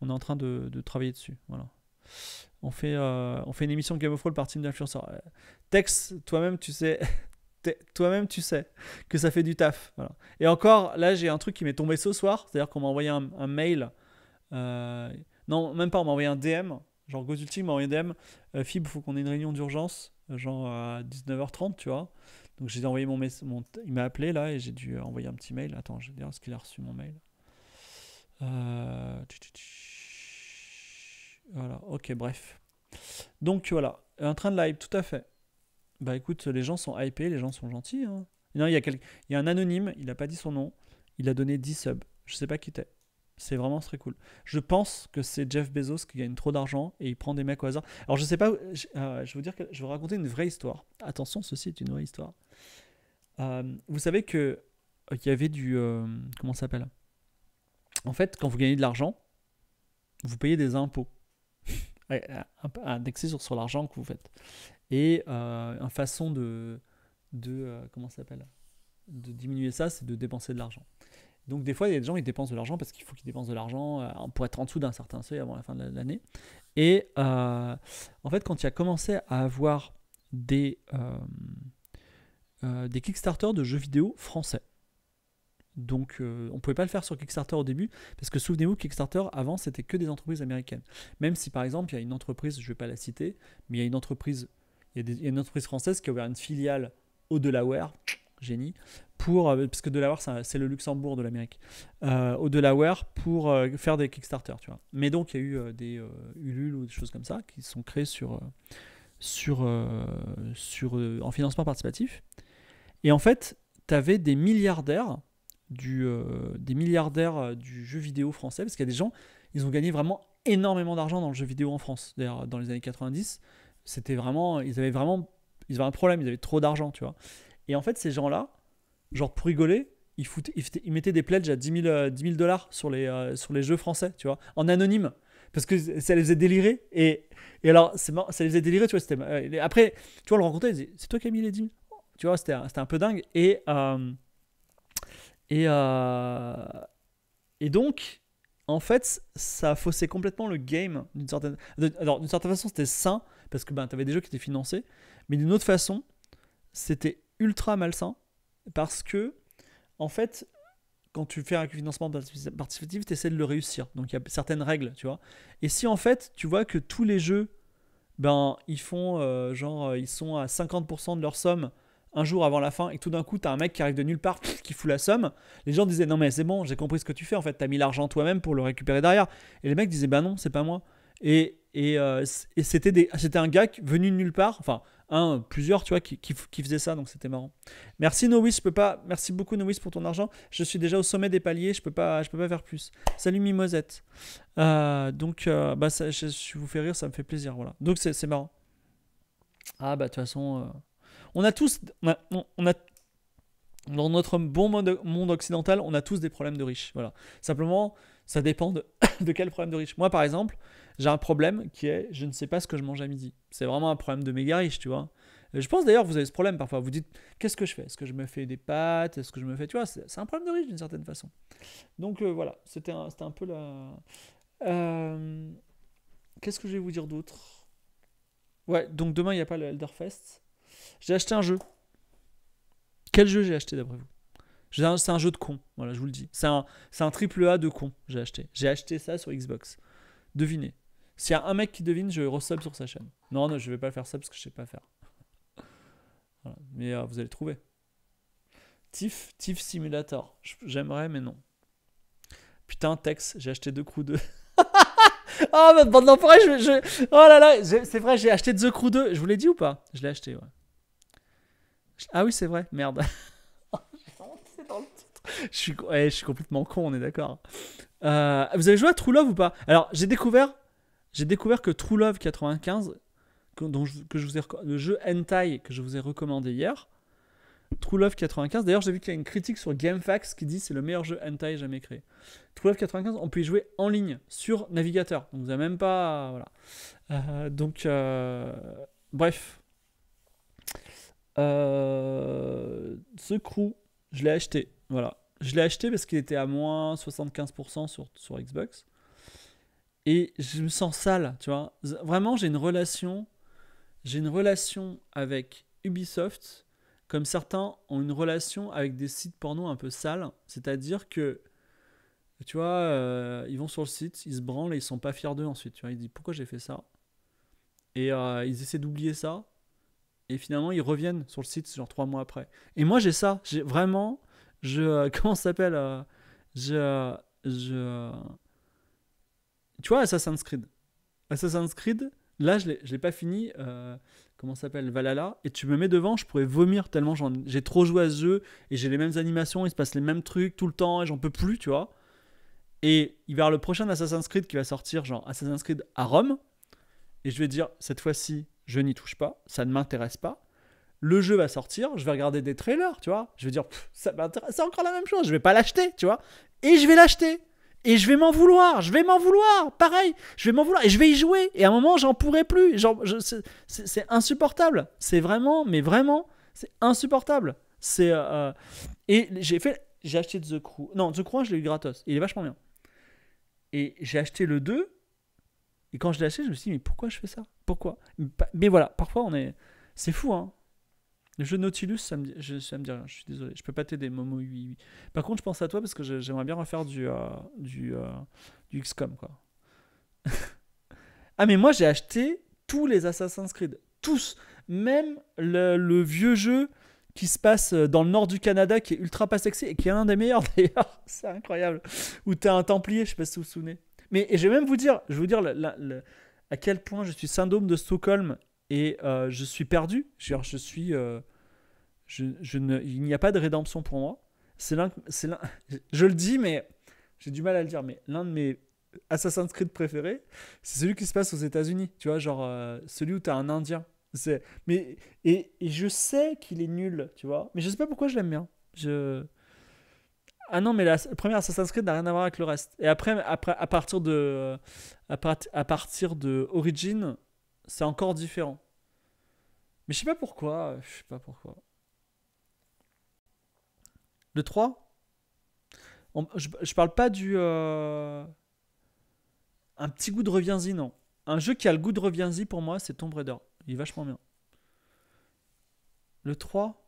on est en train de, travailler dessus. Voilà. On fait, euh, on fait une émission Game of Thrones par team d'influenceurs. Tex, toi-même, tu sais. Toi-même, tu sais que ça fait du taf. Et encore, là, j'ai un truc qui m'est tombé ce soir. C'est-à-dire qu'on m'a envoyé un, mail. Euh, non, même pas, on m'a envoyé un DM. Genre, Gozulti m'a envoyé un DM. Euh, Fib, il faut qu'on ait une réunion d'urgence. Genre à 19h30, tu vois. Donc, j'ai envoyé mon, mon Il m'a appelé là et j'ai dû envoyer un petit mail. Attends, je vais dire ce qu'il a reçu mon mail. Euh, voilà, ok, bref. Donc voilà, un train de live, tout à fait. Bah écoute, les gens sont hypés, les gens sont gentils. Hein. Non, il y, a il y a un anonyme, il n'a pas dit son nom, il a donné 10 subs. Je sais pas qui t'es. C'est vraiment très cool. Je pense que c'est Jeff Bezos qui gagne trop d'argent et il prend des mecs au hasard. Alors je sais pas, je, euh, vais vous dire, que, je vais raconter une vraie histoire. Attention, ceci est une vraie histoire. Euh, vous savez que il y avait du comment ça s'appelle en fait, quand vous gagnez de l'argent, vous payez des impôts indexés sur, sur l'argent que vous faites. Et euh, une façon de, euh, comment s'appelle de diminuer ça, c'est de dépenser de l'argent. Donc des fois, il y a des gens qui dépensent de l'argent parce qu'il faut qu'ils dépensent de l'argent euh, pour être en dessous d'un certain seuil avant la fin de l'année. Et en fait, quand il a commencé à avoir des, des Kickstarter de jeux vidéo français, donc euh, on pouvait pas le faire sur Kickstarter au début, parce que souvenez-vous, Kickstarter avant c'était que des entreprises américaines. Même si par exemple il y a une entreprise, je ne vais pas la citer, mais il y a une entreprise, il une entreprise française qui a ouvert une filiale au Delaware, génie, pour, euh, parce que Delaware c'est le Luxembourg de l'Amérique, euh, au Delaware pour faire des Kickstarter, tu vois. Mais donc il y a eu des Ulule ou des choses comme ça qui sont créées sur, sur, sur, en financement participatif. Et en fait, tu avais des milliardaires du, euh, des milliardaires euh, du jeu vidéo français, parce qu'il y a des gens, ils ont gagné vraiment énormément d'argent dans le jeu vidéo en France. D'ailleurs, dans les années 90, c'était vraiment, ils avaient vraiment, ils avaient un problème, ils avaient trop d'argent, tu vois. Et en fait, ces gens-là, genre pour rigoler, ils, foutaient, ils, mettaient des pledges à 10 000 euh, dollars sur les, sur les jeux français, tu vois, en anonyme. Parce que ça les faisait délirer. Et, et alors, ça les faisait délirer, tu vois. c'était après, tu vois, le rencontrer ils disaient C'est toi qui as mis les 10 000 Tu vois, c'était un peu dingue. Et, et, euh, et donc, en fait, ça faussait complètement le game d'une certaine. Alors, d'une certaine façon, c'était sain, parce que ben, tu avais des jeux qui étaient financés, mais d'une autre façon, c'était ultra malsain, parce que, en fait, quand tu fais un financement participatif, tu essaies de le réussir. Donc, il y a certaines règles, tu vois. Et si, en fait, tu vois que tous les jeux, ben, ils font, euh, genre, ils sont à 50% de leur somme un jour avant la fin et tout d'un coup, tu un mec qui arrive de nulle part, qui fout la somme, les gens disaient non mais c'est bon, j'ai compris ce que tu fais en fait, tu mis l'argent toi-même pour le récupérer derrière. Et les mecs disaient bah non, c'est pas moi. Et, et, euh, c'était un gars venu de nulle part, enfin un, plusieurs, tu vois, qui, qui, faisaient ça, donc c'était marrant. Merci Nois je peux pas, merci beaucoup Nois pour ton argent. Je suis déjà au sommet des paliers, je peux pas, je peux pas faire plus. Salut Mimosette. Euh, donc, euh, bah, ça, je, je, vous fais rire, ça me fait plaisir, voilà. Donc c'est marrant. Ah bah de toute façon on a tous, on a, dans notre bon monde, occidental, on a tous des problèmes de riches. Voilà. Simplement, ça dépend de, quel problème de riche. Moi, par exemple, j'ai un problème qui est, je ne sais pas ce que je mange à midi. C'est vraiment un problème de méga riche, tu vois. Euh, je pense d'ailleurs, vous avez ce problème parfois. Vous dites, qu'est-ce que je fais Est-ce que je me fais des pâtes Est-ce que je me fais. Tu vois, c'est un problème de riche d'une certaine façon. Donc euh, voilà, c'était un, peu la. Euh, qu'est-ce que je vais vous dire d'autre Ouais, donc demain, il n'y a pas le Elderfest. J'ai acheté un jeu. Quel jeu j'ai acheté d'après vous C'est un jeu de con, voilà, je vous le dis. C'est un, triple A de con, j'ai acheté. J'ai acheté ça sur Xbox. Devinez. S'il y a un mec qui devine, je resub sur sa chaîne. Non, non, je vais pas faire ça parce que je sais pas faire. Mais euh, vous allez trouver. Tiff, Tiff Simulator. J'aimerais, mais non. Putain, Tex, j'ai acheté The Crew 2. oh, bande d'enfoirés, je, Oh là là, c'est vrai, j'ai acheté The Crew 2. Je vous l'ai dit ou pas Je l'ai acheté, ouais. Ah oui, c'est vrai, merde. Oh, je suis, je suis complètement con, on est d'accord. Euh, vous avez joué à True Love ou pas Alors, j'ai découvert, j'ai découvert que True Love 95, que, dont vous ai, le jeu Hentai que je vous ai recommandé hier, True Love 95. D'ailleurs, j'ai vu qu'il y a une critique sur GameFAQs qui dit c'est le meilleur jeu hentai jamais créé. True Love 95, on peut y jouer en ligne sur navigateur. Donc vous n'avez même pas, voilà. Euh, donc, euh, bref, euh, ce crew, je l'ai acheté. Voilà. Je l'ai acheté parce qu'il était à moins 75% sur, sur Xbox. Et je me sens sale, tu vois. Vraiment, j'ai une relation. J'ai une relation avec Ubisoft, comme certains ont une relation avec des sites porno un peu sales. C'est-à-dire que, tu vois, euh, ils vont sur le site, ils se branlent et ils sont pas fiers d'eux ensuite. Tu vois, ils disent pourquoi j'ai fait ça. Et euh, ils essaient d'oublier ça et finalement ils reviennent sur le site genre trois mois après. Et moi j'ai ça, j'ai vraiment, je euh, comment ça s'appelle, euh, je, euh, je, tu vois Assassin's Creed, Assassin's Creed, là je l'ai pas fini, euh, comment s'appelle Valhalla, et tu me mets devant, je pourrais vomir tellement j'ai trop joué à ce jeu et j'ai les mêmes animations, il se passe les mêmes trucs tout le temps et j'en peux plus, tu vois. Et il va y avoir le prochain Assassin's Creed qui va sortir, genre Assassin's Creed à Rome. Et je vais dire, cette fois-ci, je n'y touche pas, ça ne m'intéresse pas. Le jeu va sortir, je vais regarder des trailers, tu vois. Je vais dire, ça m'intéresse, c'est encore la même chose, je vais pas l'acheter, tu vois. Et je vais l'acheter. Et je vais m'en vouloir, je vais m'en vouloir, pareil, je vais m'en vouloir, et je vais y jouer, et à un moment j'en pourrai plus, c'est insupportable, c'est vraiment, mais vraiment, c'est insupportable. C'est euh, euh, et j'ai fait, j'ai acheté The Crew, non The Crew 1 je l'ai eu gratos, il est vachement bien. Et j'ai acheté le 2, et quand je l'ai acheté, je me suis dit, mais pourquoi je fais ça Pourquoi bah, Mais voilà, parfois, on est. C'est fou, hein. Le jeu Nautilus, ça me, dit, me dit rien, je suis désolé, je peux pas t'aider, Momo. Oui, oui. Par contre, je pense à toi parce que j'aimerais bien refaire du, euh, du, euh, du XCOM, quoi. ah, mais moi, j'ai acheté tous les Assassin's Creed, tous, même le, vieux jeu qui se passe euh, dans le nord du Canada, qui est ultra pas sexy et qui est un des meilleurs d'ailleurs, c'est incroyable, où t'es un Templier, je sais pas si vous vous souvenez. Mais et je vais même vous dire, je vais vous dire à quel point je suis syndrome de Stockholm et euh, je suis perdu. je suis. Euh, je, ne, il n'y a pas de rédemption pour moi. C'est l'un, c'est l'un, je le dis, mais j'ai du mal à le dire. Mais l'un de mes Assassin's Creed préférés, c'est celui qui se passe aux États-Unis. Tu vois, genre euh, celui où tu as un Indien. C'est, mais et, et je sais qu'il est nul, tu vois. Mais je sais pas pourquoi je l'aime bien. Je ah non, mais la, première premier Assassin's Creed n'a rien à voir avec le reste. Et après, après à partir de, euh, à, partir de Origin, c'est encore différent. Mais je sais pas pourquoi, je sais pas pourquoi. Le 3 je, je, parle pas du. Euh, un petit goût de reviens-y, non. Un jeu qui a le goût de reviens-y pour moi, c'est Tomb Raider. Il est vachement bien. Le 3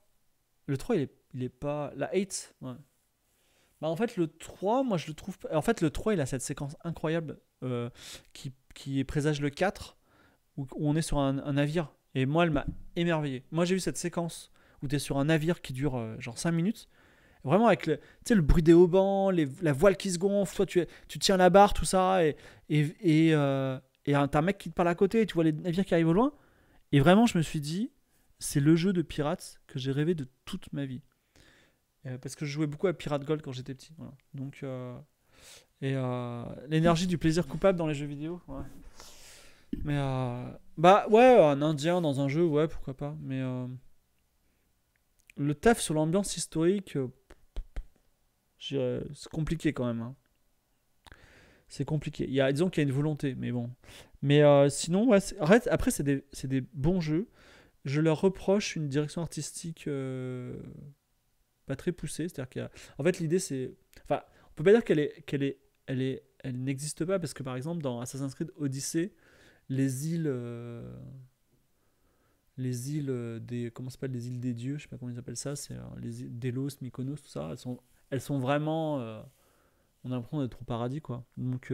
Le 3, il est, il est pas. La 8 Ouais. Bah, en fait, le 3, moi je le trouve. En fait, le 3, il a cette séquence incroyable euh, qui, qui, présage le 4, où, on est sur un, navire. Et moi, elle m'a émerveillé. Moi, j'ai vu cette séquence où tu es sur un navire qui dure euh, genre 5 minutes. Vraiment avec le, le bruit des haubans, la voile qui se gonfle, toi tu, tu tiens la barre, tout ça, et, et, et, euh, et t'as un mec qui te parle à côté, et tu vois les navires qui arrivent au loin. Et vraiment, je me suis dit, c'est le jeu de pirates que j'ai rêvé de toute ma vie. Euh, parce que je jouais beaucoup à Pirate Gold quand j'étais petit. Donc, euh, et euh, l'énergie du plaisir coupable dans les jeux vidéo. Ouais. Mais bah ouais, un Indien dans un jeu, ouais, pourquoi pas. Mais le taf sur l'ambiance historique, c'est compliqué quand même. Hein. C'est compliqué. Il y a, disons qu'il y a une volonté, mais bon. Mais sinon, ouais, après, c'est des, bons jeux. Je leur reproche une direction artistique pas très poussée. C'est-à-dire qu'il a... En fait, l'idée, c'est. Enfin, on peut pas dire qu'elle est, qu'elle est, elle est, elle n'existe pas parce que par exemple dans Assassin's Creed Odyssey, les îles, euh, les îles euh, des, comment s'appelle, les îles des dieux, je sais pas comment ils appellent ça, c'est euh, les îles Delos, Mykonos, tout ça. Elles sont, elles sont vraiment. on a l'impression d'être au paradis, quoi. Donc,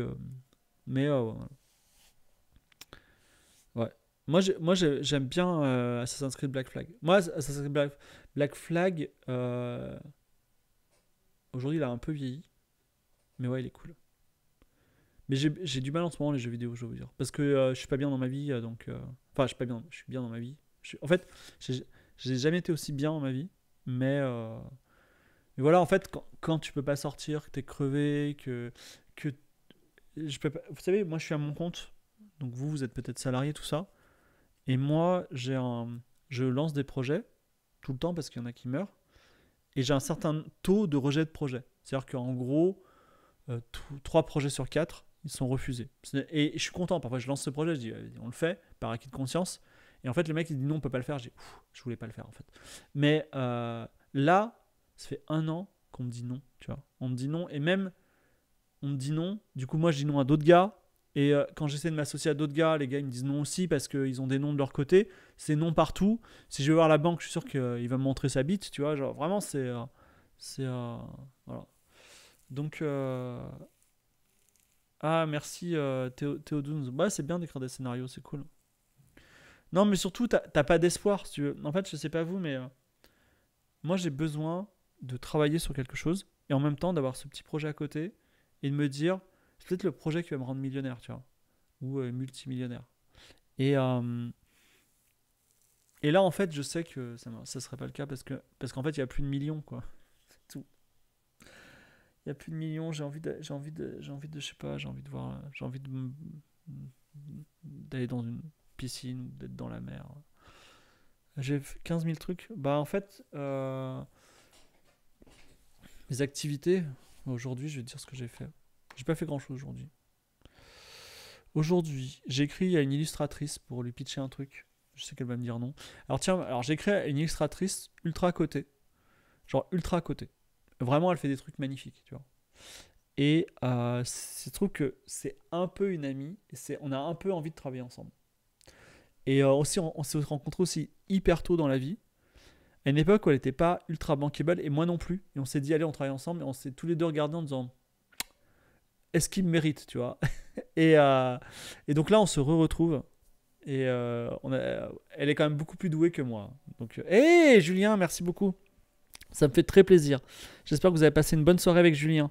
mais ouais. Moi, moi, j'aime bien Assassin's Creed Black Flag. Moi, Assassin's Creed Black, Black Flag, euh, aujourd'hui, il a un peu vieilli. Mais ouais, il est cool. Mais j'ai du mal en ce moment, les jeux vidéo, je vais vous dire. Parce que je euh, je suis pas bien dans ma vie, euh, donc. Enfin, je suis pas bien, je suis bien dans ma vie. En fait, j'ai jamais été aussi bien dans ma vie, mais. voilà, en fait, quand, quand, tu peux pas sortir, que tu es crevé, que. que je peux pas... Vous savez, moi, je suis à mon compte. Donc, vous, vous êtes peut-être salarié, tout ça. Et moi, j'ai un... je lance des projets tout le temps parce qu'il y en a qui meurent. Et j'ai un certain taux de rejet de projet. C'est-à-dire qu'en gros, euh, trois projets sur quatre, ils sont refusés. Et je suis content, parfois je lance ce projet, je dis on le fait, par acquis de conscience. Et en fait, le mec, il dit non, on peut pas le faire. Je je voulais pas le faire en fait. Mais euh, là, ça fait un an qu'on me dit non, tu vois. On me dit non, et même, on me dit non. Du coup, moi, je dis non à d'autres gars. Et euh, quand j'essaie de m'associer à d'autres gars, les gars ils me disent non aussi parce qu'ils ont des noms de leur côté. C'est non partout. Si je vais voir la banque, je suis sûr qu'il va me montrer sa bite, tu vois. Genre vraiment, c'est. Euh, c'est. Euh, voilà. Donc. Ah, merci Théo, Théo bah, c'est bien d'écrire des scénarios, c'est cool. Non, mais surtout, t'as pas d'espoir. Si tu veux. En fait, je sais pas vous, mais. moi, j'ai besoin de travailler sur quelque chose et en même temps d'avoir ce petit projet à côté et de me dire c'est peut-être le projet qui va me rendre millionnaire, tu vois, ou euh, multimillionnaire. Et, euh, et là, en fait, je sais que ça ne serait pas le cas parce que parce qu'en fait, il n'y a plus de millions, quoi. C'est tout. Il n'y a plus de millions, j'ai envie de, j'ai envie de, j'ai envie de, je sais pas, j'ai envie de voir, j'ai envie de d'aller dans une piscine ou d'être dans la mer. J'ai 15 000 trucs. Bah, en fait, euh, mes activités, aujourd'hui, je vais dire ce que j'ai fait. J'ai pas fait grand chose aujourd'hui. Aujourd'hui, j'écris à une illustratrice pour lui pitcher un truc. Je sais qu'elle va me dire non. Alors tiens, alors j'écris à une illustratrice ultra cotée. Genre ultra cotée. Vraiment, elle fait des trucs magnifiques, tu vois. Et euh, c'est truc que c'est un peu une amie. Et c'est, on a un peu envie de travailler ensemble. Et euh, aussi, on, on s'est rencontrés aussi hyper tôt dans la vie. À une époque où elle n'était pas ultra bankable et moi non plus. Et on s'est dit, allez, on travaille ensemble. Et on s'est tous les deux regardés en disant, est-ce qu'il mérite, tu vois euh, et, donc là, on se re-retrouve. Et euh, elle est quand même beaucoup plus douée que moi. Donc, euh, hé Julien, merci beaucoup. Ça me fait très plaisir. J'espère que vous avez passé une bonne soirée avec Julien.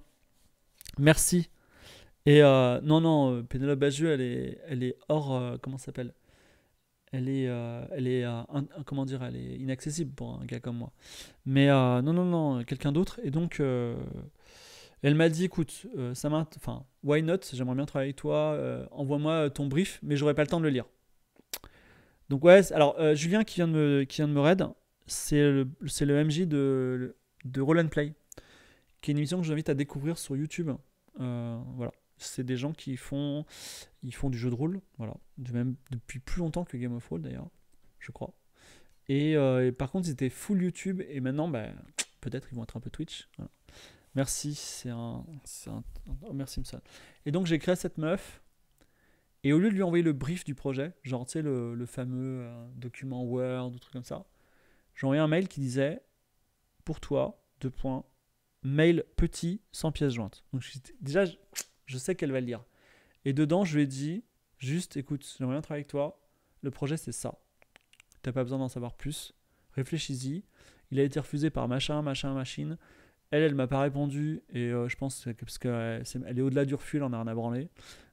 Merci. Et non, non, Pénélope bajou, elle est, elle est hors. comment s'appelle elle est, elle est comment dire, elle est inaccessible pour un gars comme moi. Mais non, non, non, quelqu'un d'autre. Et donc, elle m'a dit écoute, ça euh, m'a, enfin, why not J'aimerais bien travailler avec toi. Euh, envoie-moi euh, ton brief, mais j'aurais pas le temps de le lire. Donc ouais, alors Julien qui vient de me, qui vient de me raid, c'est le, MJ de de Roll and Play, qui est une émission que j'invite à découvrir sur YouTube. voilà, c'est des gens qui font ils font du jeu de rôle, voilà, même depuis plus longtemps que Game of Thrones d'ailleurs, je crois. Et, par contre, ils étaient full YouTube et maintenant, bah, peut-être ils vont être un peu Twitch. Merci, c'est un, un, oh, merci, Simpson. Et donc, j'ai créé cette meuf. Et au lieu de lui envoyer le brief du projet, genre, tu sais, le, fameux euh, document Word, ou truc comme ça, j'ai envoyé un mail qui disait Pour toi, deux points, mail petit, sans pièce jointe. Donc, déjà, je, sais qu'elle va le lire. Et dedans, je lui ai dit Juste, écoute, j'aimerais bien travailler avec toi. Le projet, c'est ça. T'as pas besoin d'en savoir plus. Réfléchis-y. Il a été refusé par machin, machin, machine. Elle, elle m'a pas répondu et euh, je pense que parce qu'elle euh, elle est au-delà du refus, on en a un à branler.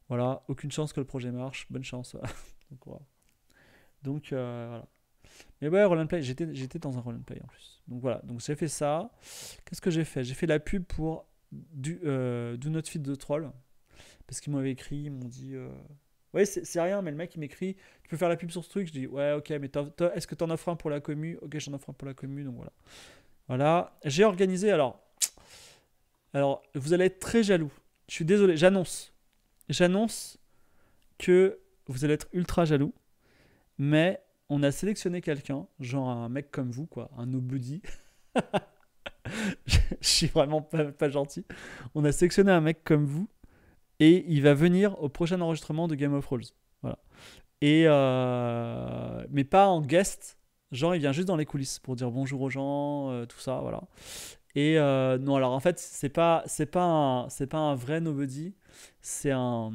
Voilà, aucune chance que le projet marche. Bonne chance. Donc, euh, voilà. Mais ouais, Roll Play, j'étais, dans un Roll Play en plus. Donc voilà, donc j'ai fait ça. Qu'est-ce que j'ai fait J'ai fait la pub pour du, Do Not Feed The Troll. Parce qu'ils m'avaient écrit, ils m'ont dit. Oui, Ouais, c'est, rien, mais le mec il m'écrit Tu peux faire la pub sur ce truc Je dis Ouais, ok, mais est-ce que t'en offres un pour la commu Ok, j'en offre un pour la commu, donc voilà. Voilà. J'ai organisé, alors, alors, vous allez être très jaloux. Je suis désolé, j'annonce. J'annonce que vous allez être ultra jaloux, mais on a sélectionné quelqu'un, genre un mec comme vous, quoi, un nobody. je suis vraiment pas, gentil. On a sélectionné un mec comme vous et il va venir au prochain enregistrement de Game of Thrones. Voilà. Et euh, mais pas en guest, genre il vient juste dans les coulisses pour dire bonjour aux gens, euh, tout ça, voilà. Et euh, non, alors en fait, c'est pas, c'est pas, c'est pas un vrai nobody. C'est un,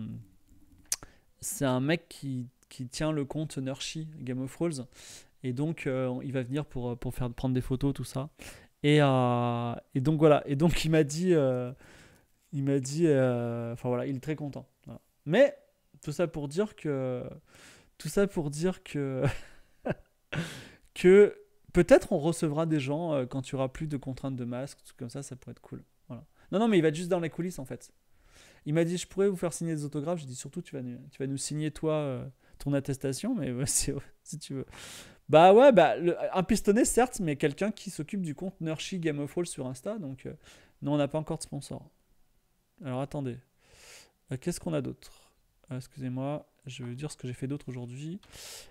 c'est un mec qui, qui, tient le compte Nurshi Game of Thrones. Et donc, euh, il va venir pour, euh, pour faire prendre des photos, tout ça. Et, et donc voilà. Et donc il m'a dit, il m'a dit, enfin voilà, il est très content. Mais tout ça pour dire que, tout ça pour dire que que Peut-être on recevra des gens euh, quand tu auras plus de contraintes de masque, tout comme ça, ça pourrait être cool. Non, non, mais il va être juste dans les coulisses en fait. Il m'a dit je pourrais vous faire signer des autographes. J'ai dit surtout tu vas nous, tu vas nous signer toi euh, ton attestation, mais si, tu veux. Bah ouais, bah un pistonné certes, mais quelqu'un qui s'occupe du compte Nershi Game of Fall sur Insta. Donc euh, non, on n'a pas encore de sponsor. Alors attendez, qu'est-ce qu'on a d'autre Excusez-moi, je veux dire ce que j'ai fait d'autre aujourd'hui.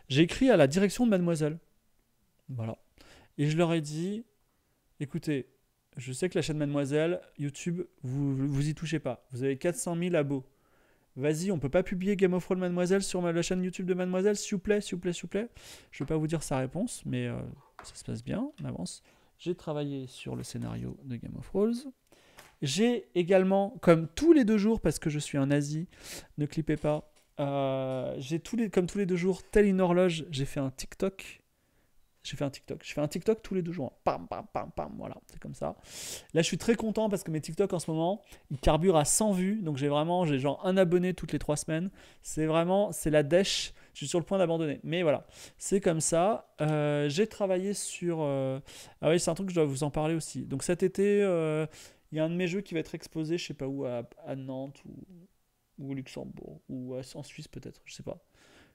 J'ai écrit à la direction de Mademoiselle. Voilà. Et je leur ai dit, écoutez, je sais que la chaîne Mademoiselle, YouTube, vous, vous y touchez pas. Vous avez 400 000 abos. Vas-y, on peut pas publier Game of Thrones Mademoiselle sur ma, la chaîne YouTube de Mademoiselle, s'il vous plaît, s'il vous plaît, s'il vous plaît. Je vais pas vous dire sa réponse, mais euh, ça se passe bien, on avance. J'ai travaillé sur le scénario de Game of Thrones. J'ai également, comme tous les deux jours, parce que je suis un Asie, ne clippez pas, euh, j'ai tous les, comme tous les deux jours, telle une horloge, j'ai fait un TikTok j'ai fait un TikTok. Je fais un TikTok tous les deux jours. Pam, pam, pam, pam. Voilà, c'est comme ça. Là, je suis très content parce que mes TikTok en ce moment, ils carburent à 100 vues. Donc, j'ai vraiment, j'ai genre un abonné toutes les trois semaines. C'est vraiment, c'est la dèche. Je suis sur le point d'abandonner. Mais voilà, c'est comme ça. Euh, j'ai travaillé sur. Euh, ah oui, c'est un truc que je dois vous en parler aussi. Donc, cet été, euh, il y a un de mes jeux qui va être exposé, je sais pas où, à, Nantes ou, au Luxembourg ou en Suisse peut-être. Je sais pas.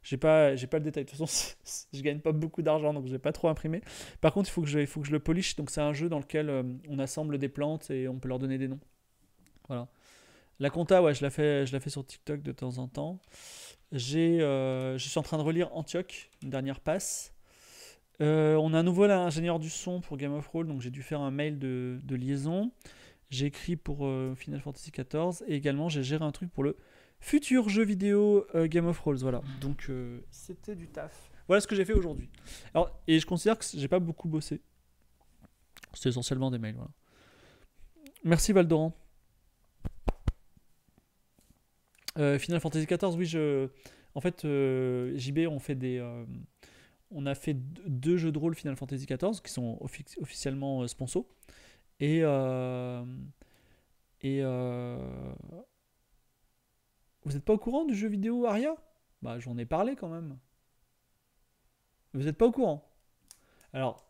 J'ai pas, j'ai pas le détail. De toute façon, je gagne pas beaucoup d'argent, donc je vais pas trop imprimé. Par contre, il faut que je, il faut que je le polish. Donc c'est un jeu dans lequel euh, on assemble des plantes et on peut leur donner des noms. Voilà. La compta, ouais, je la fais, je la fais sur TikTok de temps en temps. J'ai, euh, je suis en train de relire Antioch, une dernière passe. Euh, on a à nouveau l'ingénieur du son pour Game of Roll, donc j'ai dû faire un mail de, de liaison. J'ai écrit pour Final Fantasy XIV et également j'ai géré un truc pour le Futur jeu vidéo euh, Game of Thrones, voilà. Mm. Donc euh, c'était du taf. Voilà ce que j'ai fait aujourd'hui. Alors, et je considère que j'ai pas beaucoup bossé. C'est essentiellement des mails, voilà. Merci Valdoran. Euh, Final Fantasy XIV, oui, je... en fait, JB, on fait des, on a fait deux jeux de rôle Final Fantasy XIV qui sont officiellement sponsors. Et et vous n'êtes pas au courant du jeu vidéo Aria Bah j'en ai parlé quand même. Vous n'êtes pas au courant. Alors,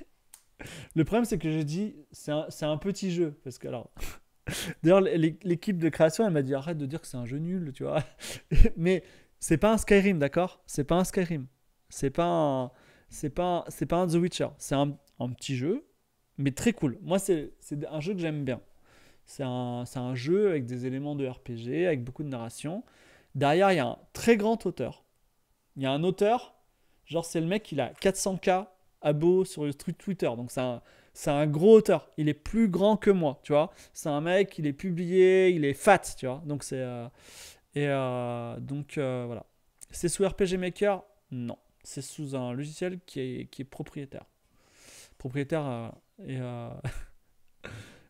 le problème c'est que j'ai dit c'est un, petit jeu. Parce que alors... D'ailleurs, l'équipe de création, elle m'a dit arrête de dire que c'est un jeu nul, tu vois. Mais c'est pas un Skyrim, d'accord C'est pas un Skyrim. C'est pas c'est pas, c'est pas un The Witcher. C'est un, un, petit jeu, mais très cool. Moi, c'est, un jeu que j'aime bien. C'est un, un, jeu avec des éléments de RPG, avec beaucoup de narration. Derrière, il y a un très grand auteur. Il y a un auteur, genre c'est le mec, il a 400K abos sur le Twitter. Donc c'est un, un, gros auteur. Il est plus grand que moi, tu vois. C'est un mec, il est publié, il est fat, tu vois. Donc c'est. Euh, et euh, donc euh, voilà. C'est sous RPG Maker Non. C'est sous un logiciel qui est, qui est propriétaire. Propriétaire. et.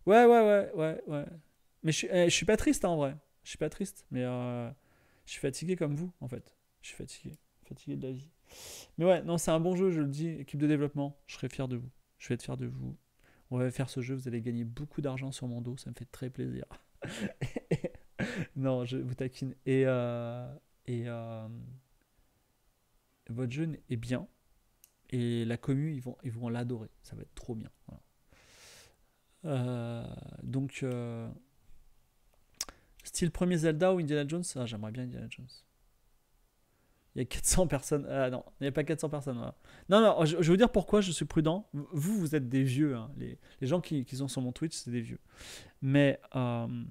Ouais, ouais, ouais, ouais, ouais. Mais je, suis, eh, suis pas triste en vrai. Je suis pas triste, mais euh, je suis fatigué comme vous en fait. Je suis fatigué, fatigué de la vie. Mais ouais, non, c'est un bon jeu, je le dis, équipe de développement. Je serai fier de vous. Je vais être fier de vous. On va faire ce jeu, vous allez gagner beaucoup d'argent sur mon dos, ça me fait très plaisir. non, je vous taquine. Et, euh, et euh, votre jeu est bien. Et la commu, ils vont l'adorer. Ils vont ça va être trop bien. Voilà. Euh, donc, euh, style premier Zelda ou Indiana Jones ah, j'aimerais bien Indiana Jones. Il y a 400 personnes. Ah non, il n'y a pas 400 personnes. Non, non, je, vais vous dire pourquoi je suis prudent. Vous, vous êtes des vieux. Hein. Les, gens qui, sont sur mon Twitch, c'est des vieux. Mais euh,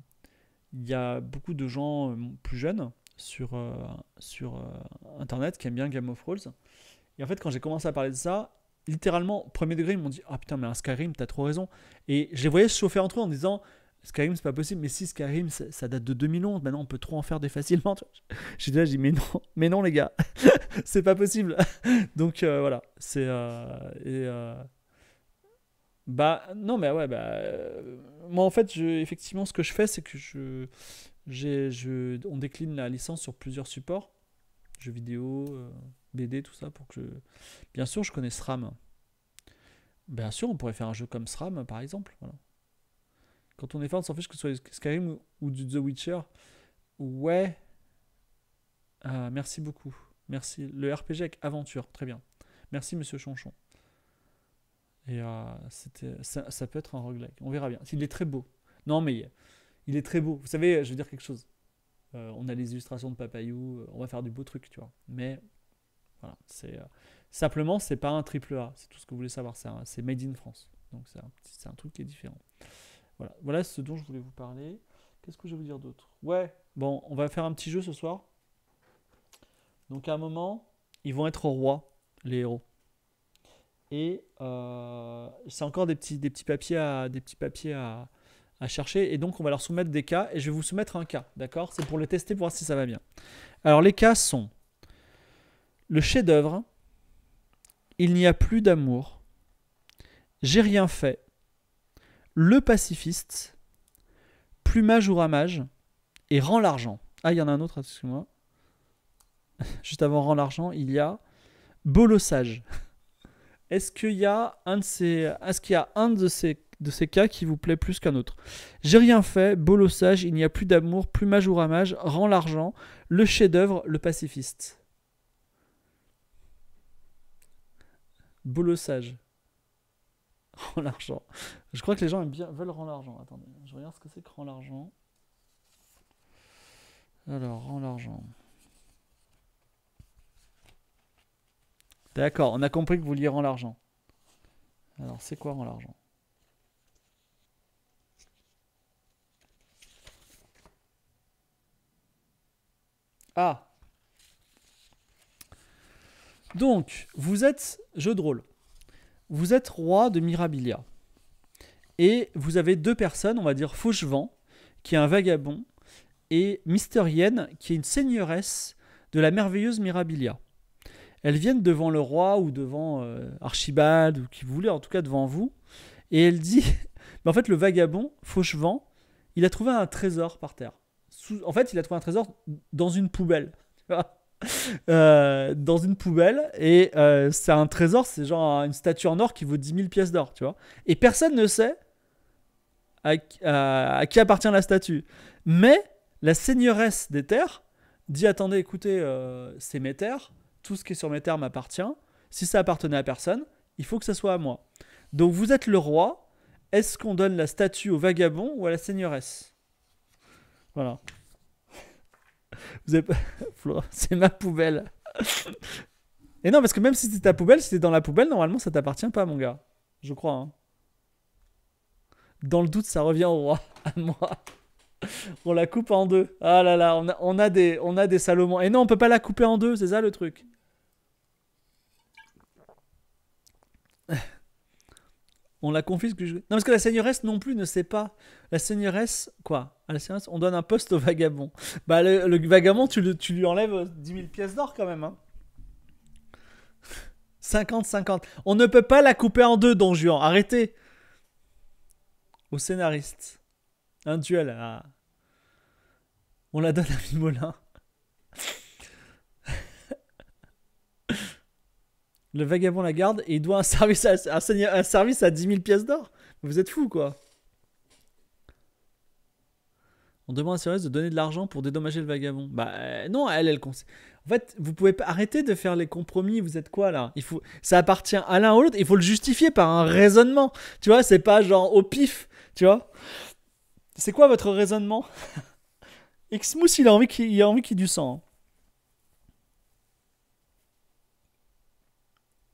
il y a beaucoup de gens plus jeunes sur, sur Internet qui aiment bien Game of Thrones. Et en fait, quand j'ai commencé à parler de ça, littéralement, premier degré, ils m'ont dit Ah putain, mais un Skyrim, t'as trop raison. Et je les voyais se chauffer entre eux en disant Skyrim, c'est pas possible, mais si Skyrim, ça, date de 2011, maintenant on peut trop en faire des facilement. J'ai déjà dit Mais non, mais non, les gars, c'est pas possible. Donc euh, voilà, c'est. Euh, et. Euh, bah, non, mais ouais, bah. moi, en fait, je, effectivement, ce que je fais, c'est que je, je. On décline la licence sur plusieurs supports jeux vidéo BD, tout ça, pour que Bien sûr, je connais SRAM. Bien sûr, on pourrait faire un jeu comme SRAM, par exemple. Quand on est fan, on s'en fiche que ce soit Skyrim ou du The Witcher. Ouais. Ah, merci beaucoup. Merci. Le RPG avec aventure, très bien. Merci, monsieur Chanchon. Et euh, c'était, ça, peut être un roguelike. On verra bien. Il est très beau. Non, mais il est très beau. Vous savez, je veux dire quelque chose. Euh, on a les illustrations de Papayou. Euh, on va faire du beau truc, tu vois. Mais voilà, c'est euh, simplement c'est pas un triple A, c'est tout ce que vous voulez savoir, c'est, made in France. Donc c'est un, truc qui est différent. Voilà, voilà ce dont je voulais vous parler. Qu'est-ce que je vais vous dire d'autre Ouais, bon, on va faire un petit jeu ce soir. Donc à un moment, ils vont être rois, les héros. Et euh, c'est encore des petits, papiers, à, chercher. Et donc on va leur soumettre des cas. Et je vais vous soumettre un cas, d'accord C'est pour les tester, pour voir si ça va bien. Alors les cas sont le chef-d'œuvre, il n'y a plus d'amour. J'ai rien fait. Le pacifiste, plumage ou ramage, et rend l'argent. Ah, il y en a un autre, excuse-moi. Juste avant rend l'argent, il y a bolossage. Est-ce qu'il y a un de ces, est-ce qu'il y a un de ces, de ces cas qui vous plaît plus qu'un autre J'ai rien fait, bolossage, il n'y a plus d'amour, plumage ou ramage, rend l'argent, le chef-d'œuvre, le pacifiste. Bolossage. Rends l'argent. Je crois que les gens bien, veulent rendre l'argent. Attendez, je regarde ce que c'est que rend l'argent. Alors, rend l'argent. D'accord, on a compris que vous vouliez rendre l'argent. Alors, c'est quoi rend l'argent Ah donc, vous êtes, jeu de rôle, vous êtes roi de Mirabilia. Et vous avez deux personnes, on va dire Fauchevent, qui est un vagabond, et Mysterienne, qui est une seigneuresse de la merveilleuse Mirabilia. Elles viennent devant le roi ou devant euh, Archibald, ou qui voulait, en tout cas devant vous, et elle dit en fait, le vagabond, Fauchevent, il a trouvé un trésor par terre. En fait, il a trouvé un trésor dans une poubelle. Euh, dans une poubelle. Et euh, c'est un trésor, c'est genre une statue en or qui vaut 10 000 pièces d'or, tu vois. Et personne ne sait à, qui appartient la statue. Mais la seigneuresse des terres dit Attendez, écoutez, euh, c'est mes terres, tout ce qui est sur mes terres m'appartient. Si ça appartenait à personne, il faut que ça soit à moi. Donc vous êtes le roi. Est-ce qu'on donne la statue au vagabond ou à la seigneuresse Voilà. Vous c'est ma poubelle. Et non, parce que même si c'était ta poubelle, si c'était dans la poubelle, normalement ça t'appartient pas, mon gars. Je crois. Hein. Dans le doute, ça revient au roi, à moi. On la coupe en deux. Ah là là, on a, on a des, on a des Et non, on peut pas la couper en deux, c'est ça le truc on la confisque. Non, parce que la seigneuresse non plus ne sait pas. La seigneuresse, quoi À la seigneuresse, on donne un poste au vagabond. Bah, le, vagabond, tu, le, tu, lui enlèves 10 euh, 000 pièces d'or quand même. 50-50. Hein. On ne peut pas la couper en deux, Don Juan. Arrêtez. Au scénariste. Un duel. On la donne à Mimolin. Le vagabond la garde et il doit un service à, un, service à 10 000 pièces d'or. Vous êtes fou quoi. On demande à de donner de l'argent pour dédommager le vagabond. Bah euh, non, elle, elle conseille. En fait, vous pouvez arrêter de faire les compromis. Vous êtes quoi là Il faut, ça appartient à l'un ou l'autre. Il faut le justifier par un raisonnement. Tu vois, c'est pas genre au pif. Tu vois C'est quoi votre raisonnement Xmousse, il a envie qu'il ait du sang. Hein.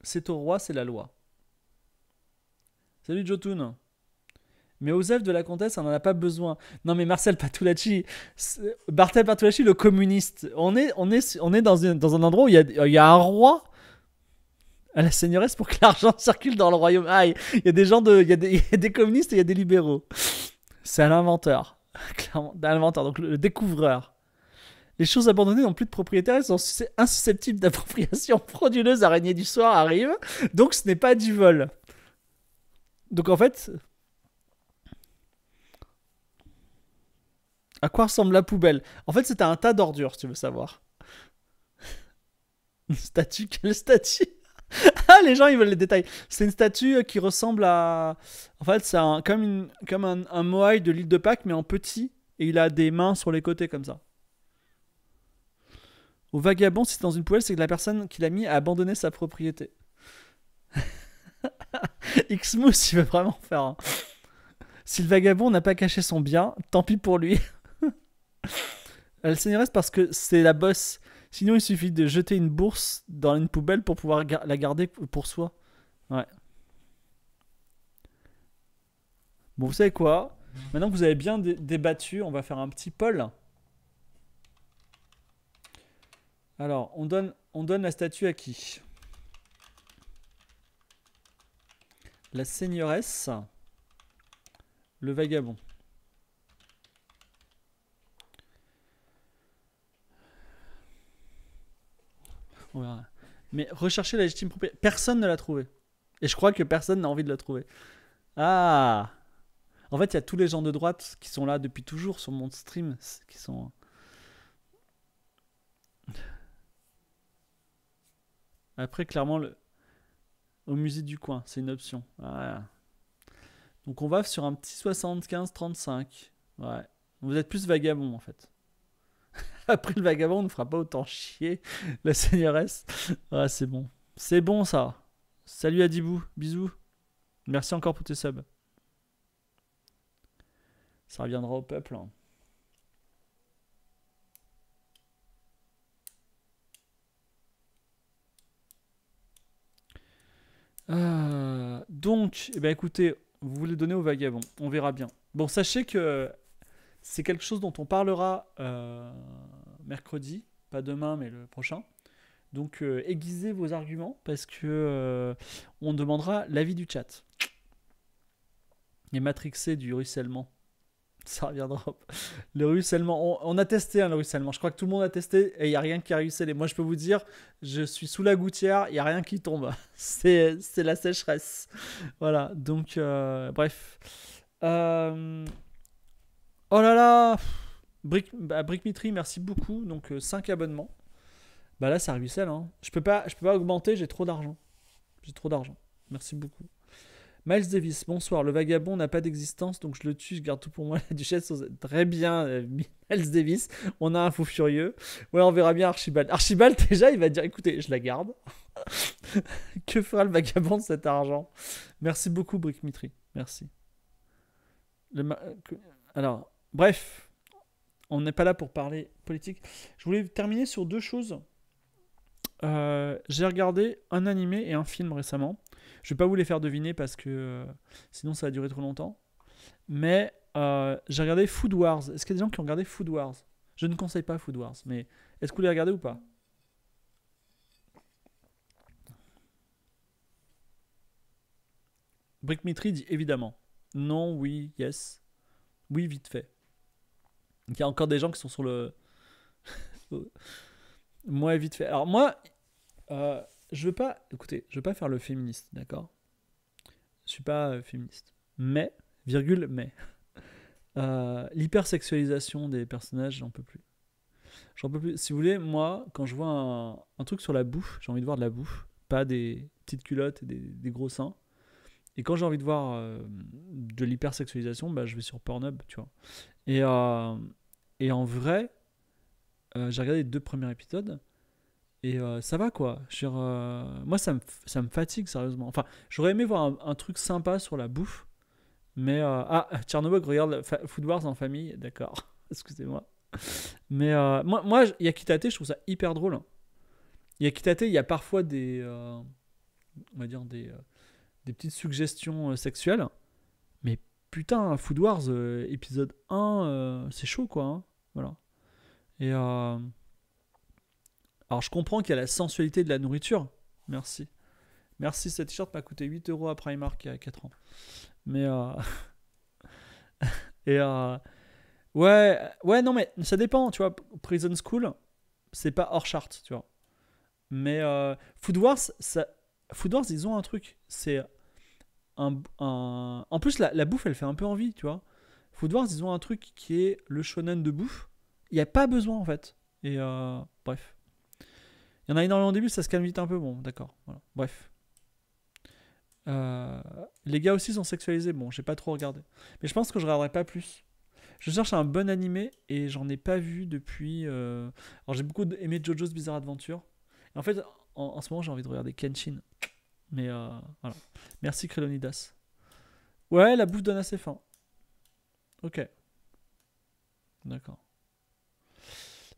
c'est au roi, c'est la loi. Salut Jotun. Mais elfes de la comtesse, on n'en a pas besoin. Non mais Marcel Patulacci, Bartel Patulacci, le communiste, on est, on est, on est dans, un endroit où il y a, un roi à la seigneuresse pour que l'argent circule dans le royaume. Ah, il y a des gens de... Il y, a des communistes et il y a des libéraux. C'est à l'inventeur. Clairement, donc le découvreur. Les choses abandonnées n'ont plus de propriétaires. elles sont insusceptibles d'appropriation frauduleuse. Araignée du soir arrive, donc ce n'est pas du vol. Donc en fait, à quoi ressemble la poubelle En fait, c'est un tas d'ordures, si tu veux savoir. Une statue, quelle statue ah, les gens, ils veulent les détails. C'est une statue qui ressemble à. En fait, c'est un, comme, une, comme un, un moai de l'île de Pâques, mais en petit. Et il a des mains sur les côtés, comme ça. Au vagabond, si c'est dans une poubelle, c'est que la personne qui l'a mis a abandonné sa propriété. Xmouth, il veut vraiment faire un. Hein. Si le vagabond n'a pas caché son bien, tant pis pour lui. Elle euh, s'énerve parce que c'est la bosse. Sinon, il suffit de jeter une bourse dans une poubelle pour pouvoir la garder pour soi. Ouais. Bon, vous savez quoi Maintenant que vous avez bien débattu, on va faire un petit poll. Alors, on donne, on donne la statue à qui La seigneuresse, le vagabond. On verra. Mais rechercher la légitime propriété. Personne ne l'a trouvée. Et je crois que personne n'a envie de la trouver. Ah En fait, il y a tous les gens de droite qui sont là depuis toujours sur mon stream, qui sont Après, clairement, le... au musée du coin, c'est une option. Donc on va sur un petit 75-35. Ouais. Vous êtes plus vagabond en fait. Après le vagabond, on ne fera pas autant chier la seigneuresse. Ah, c'est bon. C'est bon ça. Salut à Dibou, Bisous. Merci encore pour tes subs. Ça reviendra au peuple. Hein. Euh, donc, eh ben, écoutez, vous voulez donner aux vagabonds. On verra bien. Bon, sachez que c'est quelque chose dont on parlera euh, mercredi, pas demain, mais le prochain. Donc, euh, aiguisez vos arguments parce que on demandera l'avis du chat. Et du ruissellement. ça reviendra. Le ruissellement, on, a testé hein, le ruissellement. Je crois que tout le monde a testé et il n'y a rien qui a ruisselé. Moi, je peux vous dire, je suis sous la gouttière, il n'y a rien qui tombe. C'est la sécheresse. Voilà, donc, euh, bref. Euh, oh là là Brick, bah, Brickmitry, merci beaucoup. Donc, 5 euh, abonnements. Bah là, ça ruisselle. Hein. Je peux pas, je peux pas augmenter, j'ai trop d'argent. J'ai trop d'argent. Merci beaucoup. Miles Davis, bonsoir. Le vagabond n'a pas d'existence, donc je le tue, je garde tout pour moi. La duchesse, très bien, euh, Miles Davis. On a un fou furieux. Ouais, on verra bien Archibald. Archibald, déjà, il va dire écoutez, je la garde. que fera le vagabond de cet argent Merci beaucoup, Brick Mitri. Merci. Euh, alors, bref, on n'est pas là pour parler politique. Je voulais terminer sur deux choses. Euh, j'ai regardé un animé et un film récemment. Je vais pas vous les faire deviner parce que euh, sinon ça va durer trop longtemps. Mais euh, j'ai regardé Food Wars. Est-ce qu'il y a des gens qui ont regardé Food Wars Je ne conseille pas Food Wars, mais est-ce que vous les regardez ou pas Brickmitry dit évidemment. Non, oui, yes. Oui, vite fait. Il y a encore des gens qui sont sur le. moi, vite fait. Alors, moi, euh, je veux pas, écoutez, je veux pas faire le féministe, d'accord Je suis pas euh, féministe. Mais, virgule, mais, euh, l'hypersexualisation des personnages, j'en peux plus. J'en peux plus. Si vous voulez, moi, quand je vois un, truc sur la bouffe, j'ai envie de voir de la bouffe, pas des petites culottes et des, gros seins. Et quand j'ai envie de voir euh, de l'hypersexualisation, bah, je vais sur Pornhub, tu vois. Et, et en vrai, j'ai regardé les deux premiers épisodes. Et euh, ça va quoi. Euh, moi, ça me, fatigue sérieusement. Enfin, j'aurais aimé voir un, truc sympa sur la bouffe. Mais. Euh, ah, Tchernobyl regarde Food Wars en famille. D'accord. Excusez-moi. Mais moi, moi, Yakitate, je trouve ça hyper drôle. Hein. Yakitate, il y a parfois des. on va dire des, des petites suggestions sexuelles. Mais putain, Food Wars, épisode 1, c'est chaud quoi. Hein. Voilà. Et. Alors je comprends qu'il y a la sensualité de la nourriture. Merci. Merci, cette t-shirt m'a coûté 8 euros à Primark il y a 4 ans. Mais... Euh, et... Euh, ouais, ouais, non, mais ça dépend, tu vois. Prison School, c'est pas hors chart, tu vois. Mais euh, Food, Wars, Food Wars, ils ont un truc. C'est un, En plus, la, bouffe, elle fait un peu envie, tu vois. Food Wars, ils ont un truc qui est le shonen de bouffe. Il n'y a pas besoin, en fait. Et bref. Il y en a énormément au début, ça se calme vite un peu. Bon, d'accord. Bref. Euh, les gars aussi sont sexualisés. Bon, j'ai pas trop regardé. Mais je pense que je regarderai pas plus. Je cherche un bon animé et j'en ai pas vu depuis. Euh, alors j'ai beaucoup aimé JoJo's Bizarre Adventure. en fait, en, ce moment, j'ai envie de regarder Kenshin. Mais euh, voilà. Merci Crélonidas. Ouais, la bouffe donne assez faim. Ok. D'accord.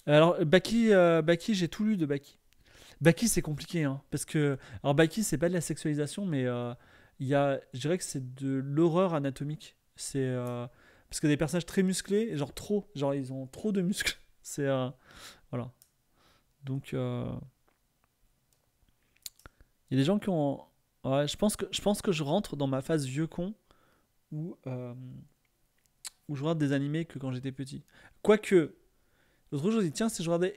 Alors, Baki, Baki j'ai tout lu de Baki. Baki, c'est compliqué, hein, parce que. Alors, Baki, c'est pas de la sexualisation, mais euh, il y a. Je dirais que c'est de l'horreur anatomique. C'est. Euh, parce que des personnages très musclés, genre trop. Genre, ils ont trop de muscles. C'est. Euh, voilà. Donc. Il y a des gens qui ont. je pense que je pense que je rentre dans ma phase vieux con où, où je regarde des animés que quand j'étais petit. Quoique, L'autre jour, je me dis, tiens, si je regardais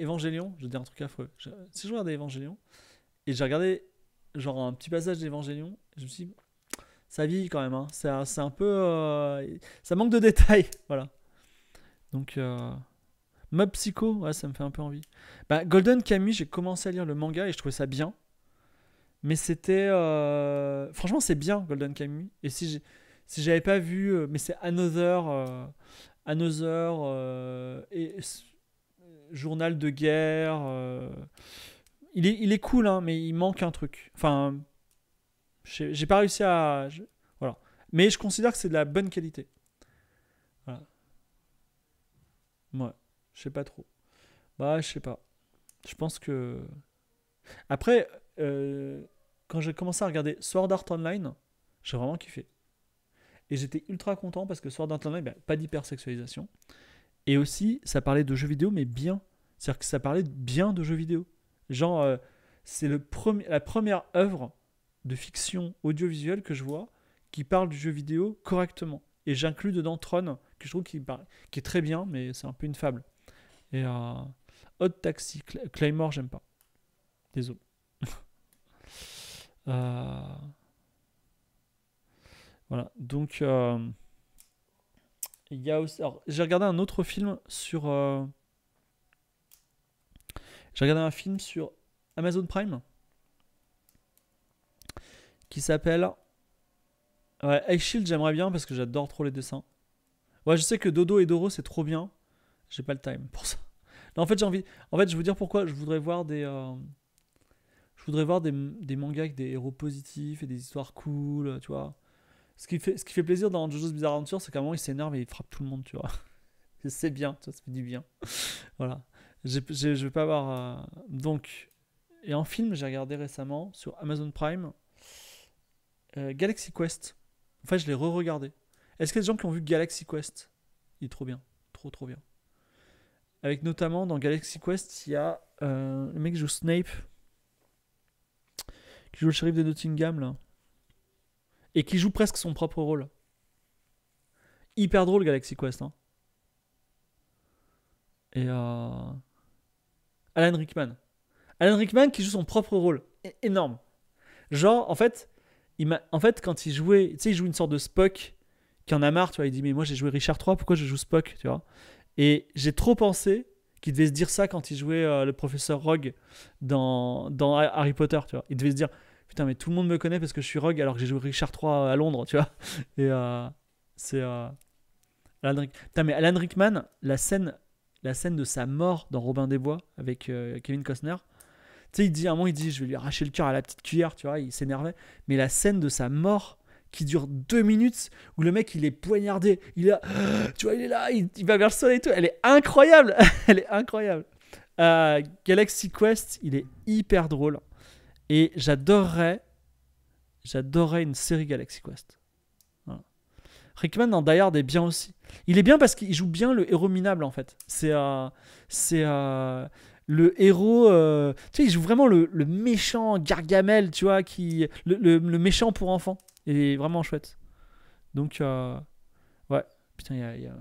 Évangélion, je dis un truc affreux. si je regardais Évangélion, et j'ai regardé genre un petit passage d'Évangélion, je me suis dit, ça vit quand même, hein. c'est un peu. Euh, ça manque de détails, voilà. Donc. Euh, Mob Psycho, ouais, ça me fait un peu envie. Bah, Golden Camus, j'ai commencé à lire le manga et je trouvais ça bien. Mais c'était. Euh, franchement, c'est bien, Golden Camus. Et si j'ai si j'avais pas vu, mais c'est Another, Another, euh, euh, Journal de guerre. Euh, il, est, il est cool, hein, mais il manque un truc. Enfin, j'ai pas réussi à. voilà. Mais je considère que c'est de la bonne qualité. Voilà. Ouais, je sais pas trop. Bah, je sais pas. Je pense que. Après, quand j'ai commencé à regarder Sword Art Online, j'ai vraiment kiffé. Et j'étais ultra content parce que Sword Art ben, pas d'hypersexualisation. Et aussi, ça parlait de jeux vidéo, mais bien. C'est-à-dire que ça parlait bien de jeux vidéo. Genre, euh, c'est la première œuvre de fiction audiovisuelle que je vois qui parle du jeu vidéo correctement. Et j'inclus dedans Tron, que je trouve qui, est très bien, mais c'est un peu une fable. Et euh, Hot Taxi, Claymore, j'aime pas. Désolé. euh... Voilà, donc euh, y j'ai regardé un autre film sur. Euh, j'ai regardé un film sur Amazon Prime qui s'appelle. Ouais, Ice Shield, j'aimerais bien parce que j'adore trop les dessins. Ouais, je sais que Dodo et Doro, c'est trop bien. J'ai pas le time pour ça. Non, en fait, j'ai envie. En fait, je vais vous dire pourquoi. Je voudrais voir des. Euh, je voudrais voir des mangas avec des héros positifs et des histoires cool, tu vois ce qui fait, ce qui fait plaisir dans Jojo's Bizarre Adventure, c'est qu'à un moment, il s'énerve et il frappe tout le monde, tu vois. c'est bien, ça fait du bien. voilà. je je vais pas avoir. Euh, donc. Et en film, j'ai regardé récemment sur Amazon Prime euh, Galaxy Quest. En fait, je l'ai re-regardé. Est-ce qu'il y a des gens qui ont vu Galaxy Quest Il est trop bien. Trop, trop bien. Avec notamment dans Galaxy Quest, il y a euh, le mec qui joue Snape, qui joue le shérif de Nottingham, là et qui joue presque son propre rôle. Hyper drôle Galaxy Quest. Hein. Et euh, Alan Rickman. Alan Rickman qui joue son propre rôle. énorme. Genre, en fait, il en fait, quand il jouait, tu sais, il joue une sorte de Spock qui en a marre, tu vois. Il dit, mais moi j'ai joué Richard III, pourquoi je joue Spock, tu vois. Et j'ai trop pensé qu'il devait se dire ça quand il jouait euh, le professeur Rogue dans, dans Harry Potter, tu vois. Il devait se dire, putain, mais tout le monde me connaît parce que je suis Rogue alors que j'ai joué Richard III à Londres, tu vois. Et euh, c'est. Euh, Alan Alan Rickman, la scène, la scène de sa mort dans Robin des Bois avec euh, Kevin Costner, tu sais, il dit à un moment, il dit, je vais lui arracher le cœur à la petite cuillère, tu vois, il s'énervait. Mais la scène de sa mort qui dure deux minutes où le mec il est poignardé, il a, tu vois, est là, il, va vers le soleil et tout. Elle est incroyable, elle est incroyable. Galaxy Quest, il est hyper drôle. Et j'adorerais, j'adorerais une série Galaxy Quest. Rickman dans Die Hard est bien aussi. Il est bien parce qu'il joue bien le héros minable en fait. C'est euh, c'est euh, le héros. Euh, tu sais, il joue vraiment le, méchant Gargamel, tu vois, qui le, méchant pour enfants. Il est vraiment chouette. Donc ouais, putain, il y a,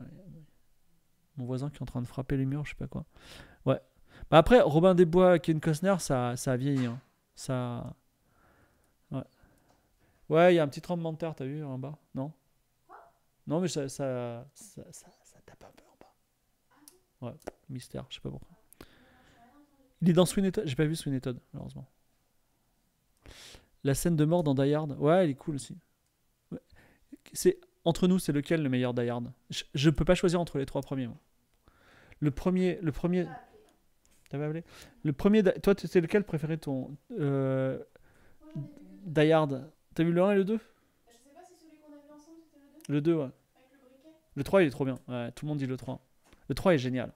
mon voisin qui est en train de frapper les murs, je sais pas quoi. Ouais. Bah après, Robin Desbois, Ken Costner, ça, ça a vieilli. Hein. Ça. Ouais. Ouais, il y a un petit tremblement de terre, t'as vu, en bas Non Non, mais ça ça, ça, tape un peu en bas. Ouais, mystère, je sais pas pourquoi. Il est dans Sweeney J'ai pas vu Sweeney Todd, malheureusement. La scène de mort dans Die Ouais, elle est cool aussi. C'est entre nous, c'est lequel le meilleur Die je, je, peux pas choisir entre les trois premiers. Le premier, le premier, le premier, toi, c'est lequel préféré ton euh, Die Hard T'as vu le 1 et le 2 le 2. Le ouais. le 3, il est trop bien. Ouais, tout le monde dit le 3. Le 3 est génial.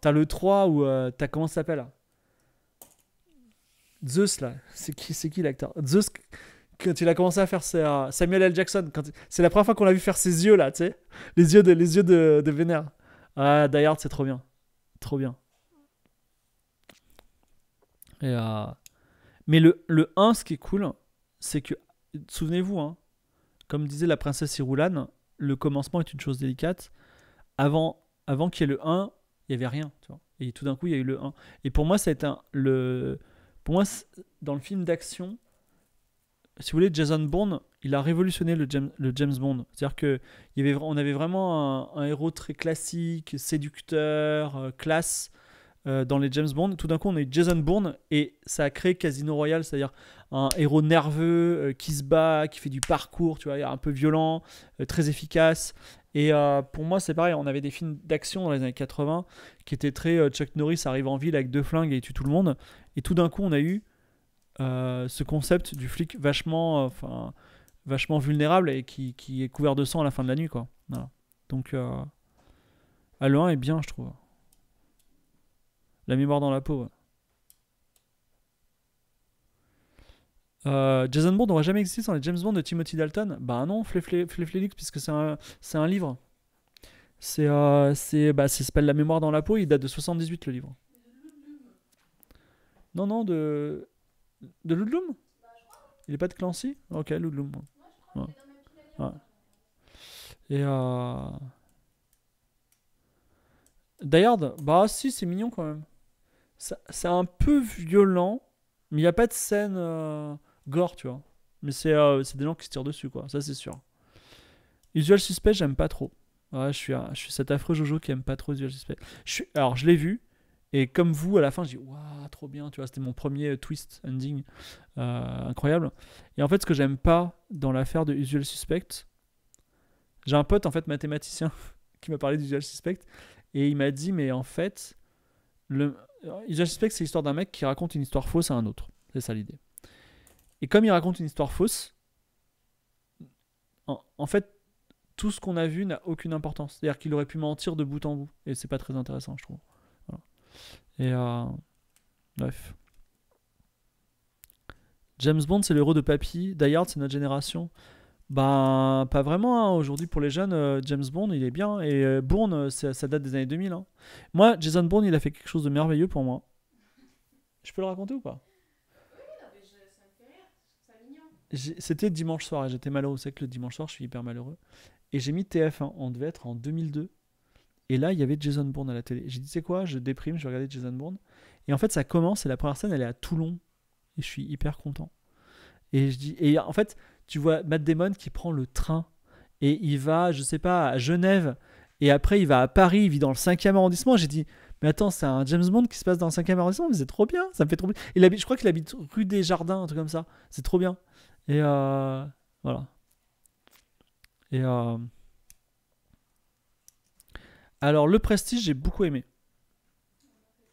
T'as le 3 ou euh, t'as comment ça s'appelle Zeus là, c'est qui, c'est qui l'acteur Zeus, quand il a commencé à faire Samuel L. Jackson, quand c'est la première fois qu'on l'a vu faire ses yeux là, tu sais, les yeux de, les yeux de, de Vénère. Ah, Die c'est trop bien, trop bien. Euh, mais le, le 1, ce qui est cool, c'est que, souvenez-vous, hein, comme disait la princesse Iroulane, le commencement est une chose délicate. Avant, avant qu'il y ait le 1, il n'y avait rien. Et tout d'un coup, il y a eu le 1. Et pour moi, ça un, le... Pour moi, dans le film d'action, si vous voulez, Jason Bourne, il a révolutionné le, James, le James Bond. C'est-à-dire que il y avait, on avait vraiment un, héros très classique, séducteur, euh, classe. Euh, dans les James Bond. Tout d'un coup, on a eu Jason Bourne et ça a créé Casino Royale, c'est-à-dire un héros nerveux euh, qui se bat, qui fait du parcours, tu vois, un peu violent, euh, très efficace. Et pour moi, c'est pareil, on avait des films d'action dans les années 80 qui étaient très Chuck Norris arrive en ville avec deux flingues et il tue tout le monde. Et tout d'un coup, on a eu ce concept du flic vachement, enfin, vachement vulnérable et qui, est couvert de sang à la fin de la nuit, quoi. Donc, à 1 est bien, je trouve. La mémoire dans la peau. Euh, Jason Bond n'aura jamais existé sans les James Bond de Timothy Dalton Bah non, Fleflelix, puisque c'est un, un, livre. C'est, euh, c'est, bah, s'appelle La mémoire dans la peau, il date de 78 le livre. Non, non, de. De Ludlum Il est pas de Clancy Ok, Ludlum. Ouais. Et. Euh... Bah si, c'est mignon quand même c'est un peu violent, mais il n'y a pas de scène euh, gore, tu vois. Mais euh, c'est des gens qui se tirent dessus, quoi. Ça, c'est sûr. Usual Suspect, j'aime pas trop. je suis, je suis cet affreux Jojo qui aime pas trop Usual Suspect. alors, je l'ai vu, et comme vous, à la fin, j'ai dit, waouh, trop bien, tu vois, c'était mon premier euh, twist ending incroyable. Et en fait, ce que j'aime pas dans l'affaire de Usual Suspect, j'ai un pote, en fait, mathématicien, qui m'a parlé d'Usual Suspect, et il m'a dit, mais en fait, le, je euh, que c'est l'histoire d'un mec qui raconte une histoire fausse à un autre. C'est ça l'idée. Et comme il raconte une histoire fausse, en, fait, tout ce qu'on a vu n'a aucune importance. C'est-à-dire qu'il aurait pu mentir de bout en bout. Et c'est pas très intéressant, je trouve. Et euh, bref. James Bond, c'est l'héros de papy. Die Hard, c'est notre génération bah pas vraiment. Hein. Aujourd'hui, pour les jeunes, euh, James Bond, il est bien. Et euh, Bourne, euh, ça, date des années 2000. Hein. Moi, Jason Bourne, il a fait quelque chose de merveilleux pour moi. Je peux le raconter ou pas C'était dimanche soir j'étais malheureux. C'est que le dimanche soir, je suis hyper malheureux. Et j'ai mis TF1. On devait être en 2002. Et là, il y avait Jason Bourne à la télé. J'ai dit, c'est quoi Je déprime, je regardais Jason Bourne. Et en fait, ça commence et la première scène, elle est à Toulon. Et je suis hyper content. Et je dis, et en fait, tu vois Matt Damon qui prend le train et il va, je sais pas, à Genève et après il va à Paris, il vit dans le 5e arrondissement. J'ai dit, mais attends, c'est un James Bond qui se passe dans le 5e arrondissement, mais c'est trop bien, ça me fait trop bien. Il habite, je crois qu'il habite rue des Jardins, un truc comme ça, c'est trop bien. Et euh, voilà. Et euh, alors, le Prestige, j'ai beaucoup aimé.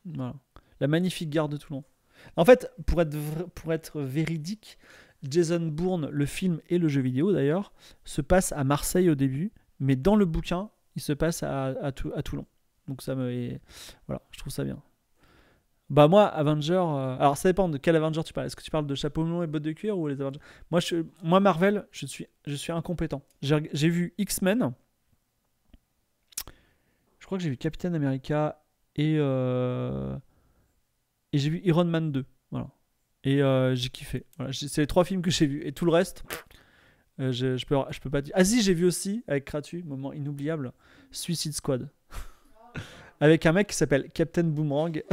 Voilà. La magnifique gare de Toulon. En fait, pour être, pour être véridique, Jason Bourne, le film et le jeu vidéo d'ailleurs, se passe à Marseille au début, mais dans le bouquin, il se passe à, à Toulon. Donc ça me... Voilà, je trouve ça bien. Bah moi, Avenger... Euh, alors ça dépend de quel Avenger tu parles. Est-ce que tu parles de chapeau melon et bottes de cuir ou les Avengers moi, je... moi, Marvel, je suis, je suis incompétent. J'ai vu X-Men. Je crois que j'ai vu Captain America et... Euh, et j'ai vu Iron Man 2. Voilà. Et euh, j'ai kiffé. Voilà, c'est les trois films que j'ai vus. Et tout le reste, euh, je, je, peux, je peux pas dire. Ah si, j'ai vu aussi, avec Kratu, moment inoubliable, Suicide Squad. avec un mec qui s'appelle Captain Boomerang.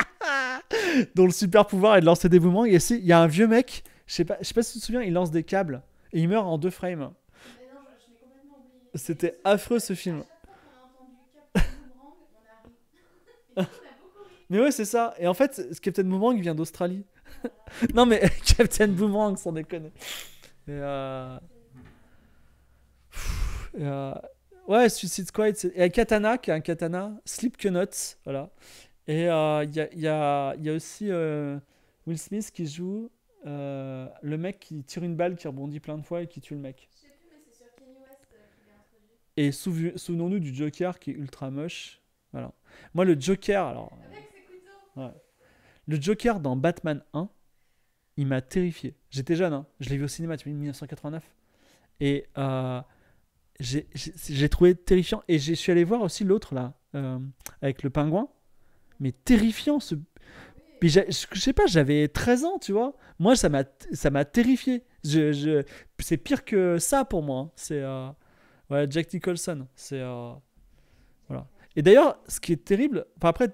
dont le super pouvoir est de lancer des boomerangs. Et si, il y a un vieux mec, je sais pas, je sais pas si tu te souviens, il lance des câbles. Et il meurt en deux frames. C'était affreux ce film. Mais ouais, c'est ça. Et en fait, ce Captain Boomerang vient d'Australie. non, mais Captain Boomerang, sans déconner. Euh, euh, ouais, Suicide Squad. Il Katana, qui a un katana. Sleep voilà. Et euh, il y, a, y, a, y, a, aussi Will Smith qui joue le mec qui tire une balle, qui rebondit plein de fois et qui tue le mec. Et souvenons-nous du Joker qui est ultra moche. Voilà. Moi, le Joker, alors. Le Joker dans Batman 1, il m'a terrifié. J'étais jeune, hein. je l'ai vu au cinéma, tu 1989. Et euh, j'ai trouvé terrifiant. Et je suis allé voir aussi l'autre, là, euh, avec le pingouin. Mais terrifiant, ce. je sais pas, j'avais 13 ans, tu vois. Moi, ça m'a terrifié. Je, je... C'est pire que ça pour moi. Hein. C'est. Euh, ouais, Jack Nicholson. C'est. Voilà. Et d'ailleurs, ce qui est terrible, après,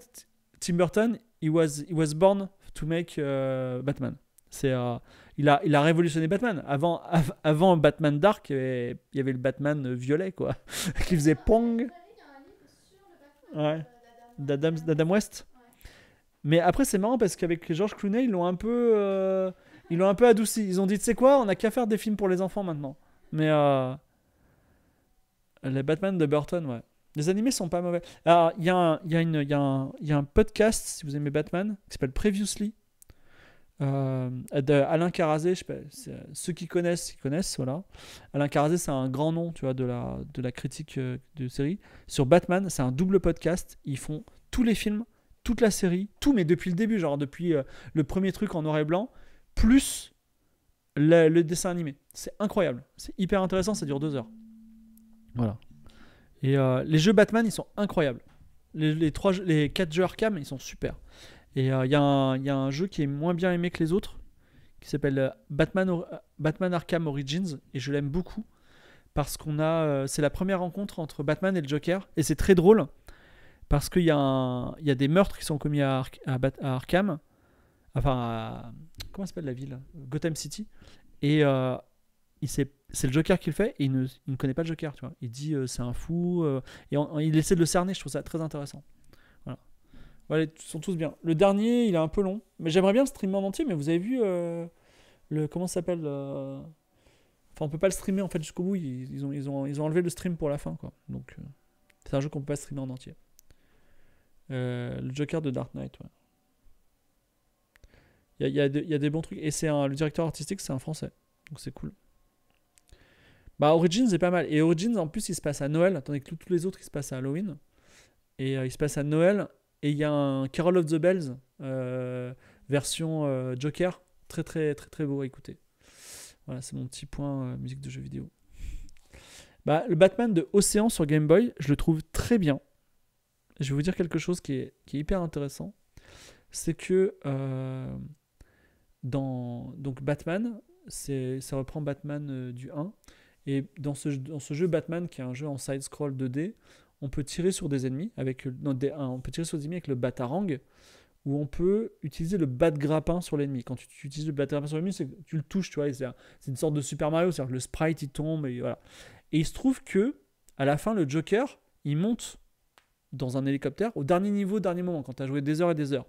Tim Burton, il was, was born to make euh, Batman. C'est, euh, il, a, il a révolutionné Batman. Avant, avant Batman Dark, il y, avait, le Batman violet, quoi, qui faisait pong. Ouais. Euh, D'Adam West. Ouais. Mais après, c'est marrant parce qu'avec George Clooney, ils l'ont un peu, ils l'ont un peu adouci. Ils ont dit, tu sais quoi, on n'a qu'à faire des films pour les enfants maintenant. Mais les Batman de Burton, ouais. Les animés sont pas mauvais. Alors, il y, a un podcast, si vous aimez Batman, qui s'appelle Previously, euh, d'Alain Carazé. Je sais pas, ceux qui connaissent, qui connaissent, voilà. Alain Carazé, c'est un grand nom, tu vois, de la, de la critique euh, de série. Sur Batman, c'est un double podcast. Ils font tous les films, toute la série, tout, mais depuis le début, genre depuis euh, le premier truc en noir et blanc, plus le, le dessin animé. C'est incroyable. C'est hyper intéressant, ça dure deux heures. Voilà. Et euh, les jeux Batman, ils sont incroyables. Les, trois, les quatre jeux Arkham, ils sont super. Et il euh, y, y, a un jeu qui est moins bien aimé que les autres, qui s'appelle euh, Batman, Batman Arkham Origins, et je l'aime beaucoup parce qu'on a, euh, c'est la première rencontre entre Batman et le Joker, et c'est très drôle parce qu'il y, y, a des meurtres qui sont commis à, à, Arkham, enfin, comment s'appelle la ville Gotham City, et il s'est c'est le Joker qui le fait et il ne, connaît pas le Joker, tu vois. Il dit euh, c'est un fou euh, et il essaie de le cerner. Je trouve ça très intéressant. Voilà. ils sont tous bien. Le dernier, il est un peu long, mais j'aimerais bien le streamer en entier. Mais vous avez vu euh, le comment ça s'appelle Enfin, on peut pas le streamer en fait jusqu'au bout. Ils, ont, ils, ont, ils ont enlevé le stream pour la fin, quoi. Donc c'est un jeu qu'on peut pas streamer en entier. le Joker de Dark Knight, ouais. Il y a, y a, des bons trucs. Et c'est le directeur artistique, c'est un français. Donc c'est cool. Bah, Origins est pas mal. Et Origins, en plus, il se passe à Noël, attendez que tous les autres, ils se passent à Halloween. Et euh, il se passe à Noël. Et il y a un Carol of the Bells, euh, version euh, Joker. Très, très, très, très beau à écouter. Voilà, c'est mon petit point musique de jeu vidéo. Bah, le Batman de Océan sur Game Boy, je le trouve très bien. Je vais vous dire quelque chose qui est, hyper intéressant. C'est que dans donc Batman, ça reprend Batman du 1. Et dans ce, dans ce jeu Batman, qui est un jeu en side-scroll 2D, on peut tirer sur des ennemis avec, on peut tirer sur des ennemis avec le batarang, où on peut utiliser le bat grappin sur l'ennemi. Quand tu, utilises le bat grappin sur l'ennemi, c'est tu le touches, tu vois. C'est une sorte de Super Mario, c'est-à-dire que le sprite il tombe et voilà. Et il se trouve que à la fin, le Joker, il monte dans un hélicoptère au dernier niveau, dernier moment, quand tu as joué des heures et des heures.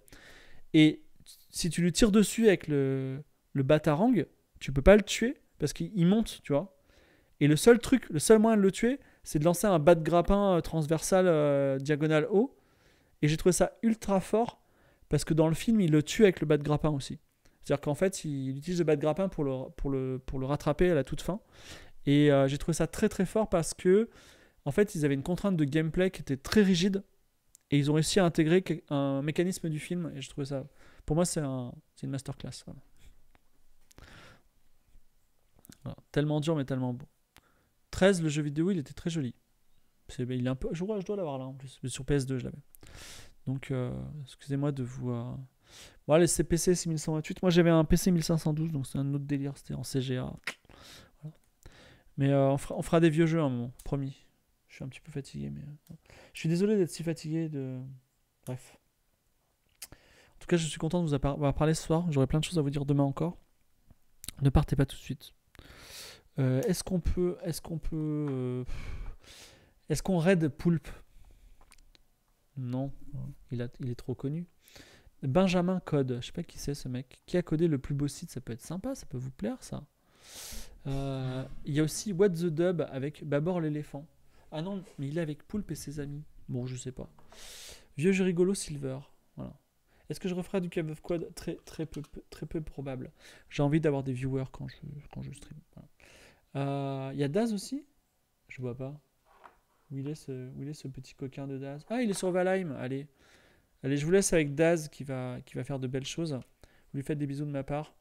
Et si tu le tires dessus avec le, le batarang, tu peux pas le tuer parce qu'il monte, tu vois. Et le seul truc, le seul moyen de le tuer, c'est de lancer un bas de grappin euh, transversal euh, diagonal haut. Et j'ai trouvé ça ultra fort parce que dans le film, il le tue avec le bas de grappin aussi. C'est-à-dire qu'en fait, il utilise le bas de grappin pour le, pour le, pour le rattraper à la toute fin. Et euh, j'ai trouvé ça très très fort parce que, en fait, ils avaient une contrainte de gameplay qui était très rigide et ils ont réussi à intégrer un mécanisme du film. Et j'ai trouvé ça. Pour moi, c'est un, une masterclass. Tellement dur, mais tellement beau. 13, le jeu vidéo, il était très joli. il est un peu, je dois l'avoir là en plus. Sur PS2, je l'avais. Donc, euh, excusez-moi de vous. voilà les CPC c'est PC 6128. Moi, j'avais un PC 1512, donc c'est un autre délire. C'était en CGA. Mais euh, on, fera, des vieux jeux à un moment, promis. Je suis un petit peu fatigué, mais. Euh, je suis désolé d'être si fatigué. de... Bref. En tout cas, je suis content de vous avoir parlé ce soir. J'aurai plein de choses à vous dire demain encore. Ne partez pas tout de suite. Euh, est-ce qu'on peut. Est-ce qu'on peut. Euh, est-ce qu'on raid Poulpe Non, il, est trop connu. Benjamin Code, je sais pas qui c'est ce mec. Qui a codé le plus beau site Ça peut être sympa, ça peut vous plaire ça. Euh, il y a aussi What the Dub avec Babor l'éléphant. Ah non, mais il est avec Poulpe et ses amis. Bon, je sais pas. Vieux jeu rigolo Silver. Voilà. Est-ce que je referai du Cave of Code très, très, peu, très peu probable. J'ai envie d'avoir des viewers quand je, quand je stream. Voilà. Il euh, y a Daz aussi Je vois pas. Où il, est ce, petit coquin de Daz Ah, il est sur Valheim. Allez. Allez, je vous laisse avec Daz qui va, faire de belles choses. Vous lui faites des bisous de ma part.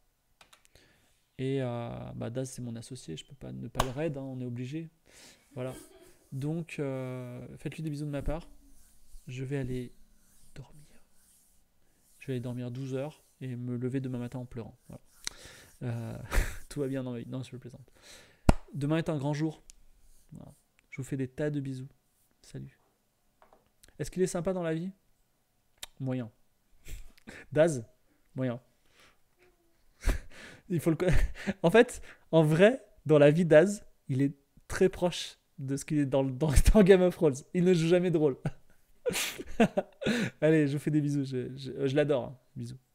Et euh, bah, Daz, c'est mon associé. Je ne peux pas ne pas le raid. Hein, on est obligé. Voilà. Donc, euh, faites-lui des bisous de ma part. Je vais aller dormir. Je vais aller dormir 12 heures et me lever demain matin en pleurant. tout va bien. Non, non je le plaisante. Demain est un grand jour. Je vous fais des tas de bisous. Salut. Est-ce qu'il est sympa dans la vie Moyen. Daz Moyen. il faut le En fait, en vrai, dans la vie d'Az, il est très proche de ce qu'il est dans, dans, Game of Thrones. Il ne joue jamais de rôle. Allez, je vous fais des bisous. Je, l'adore. Hein. Bisous.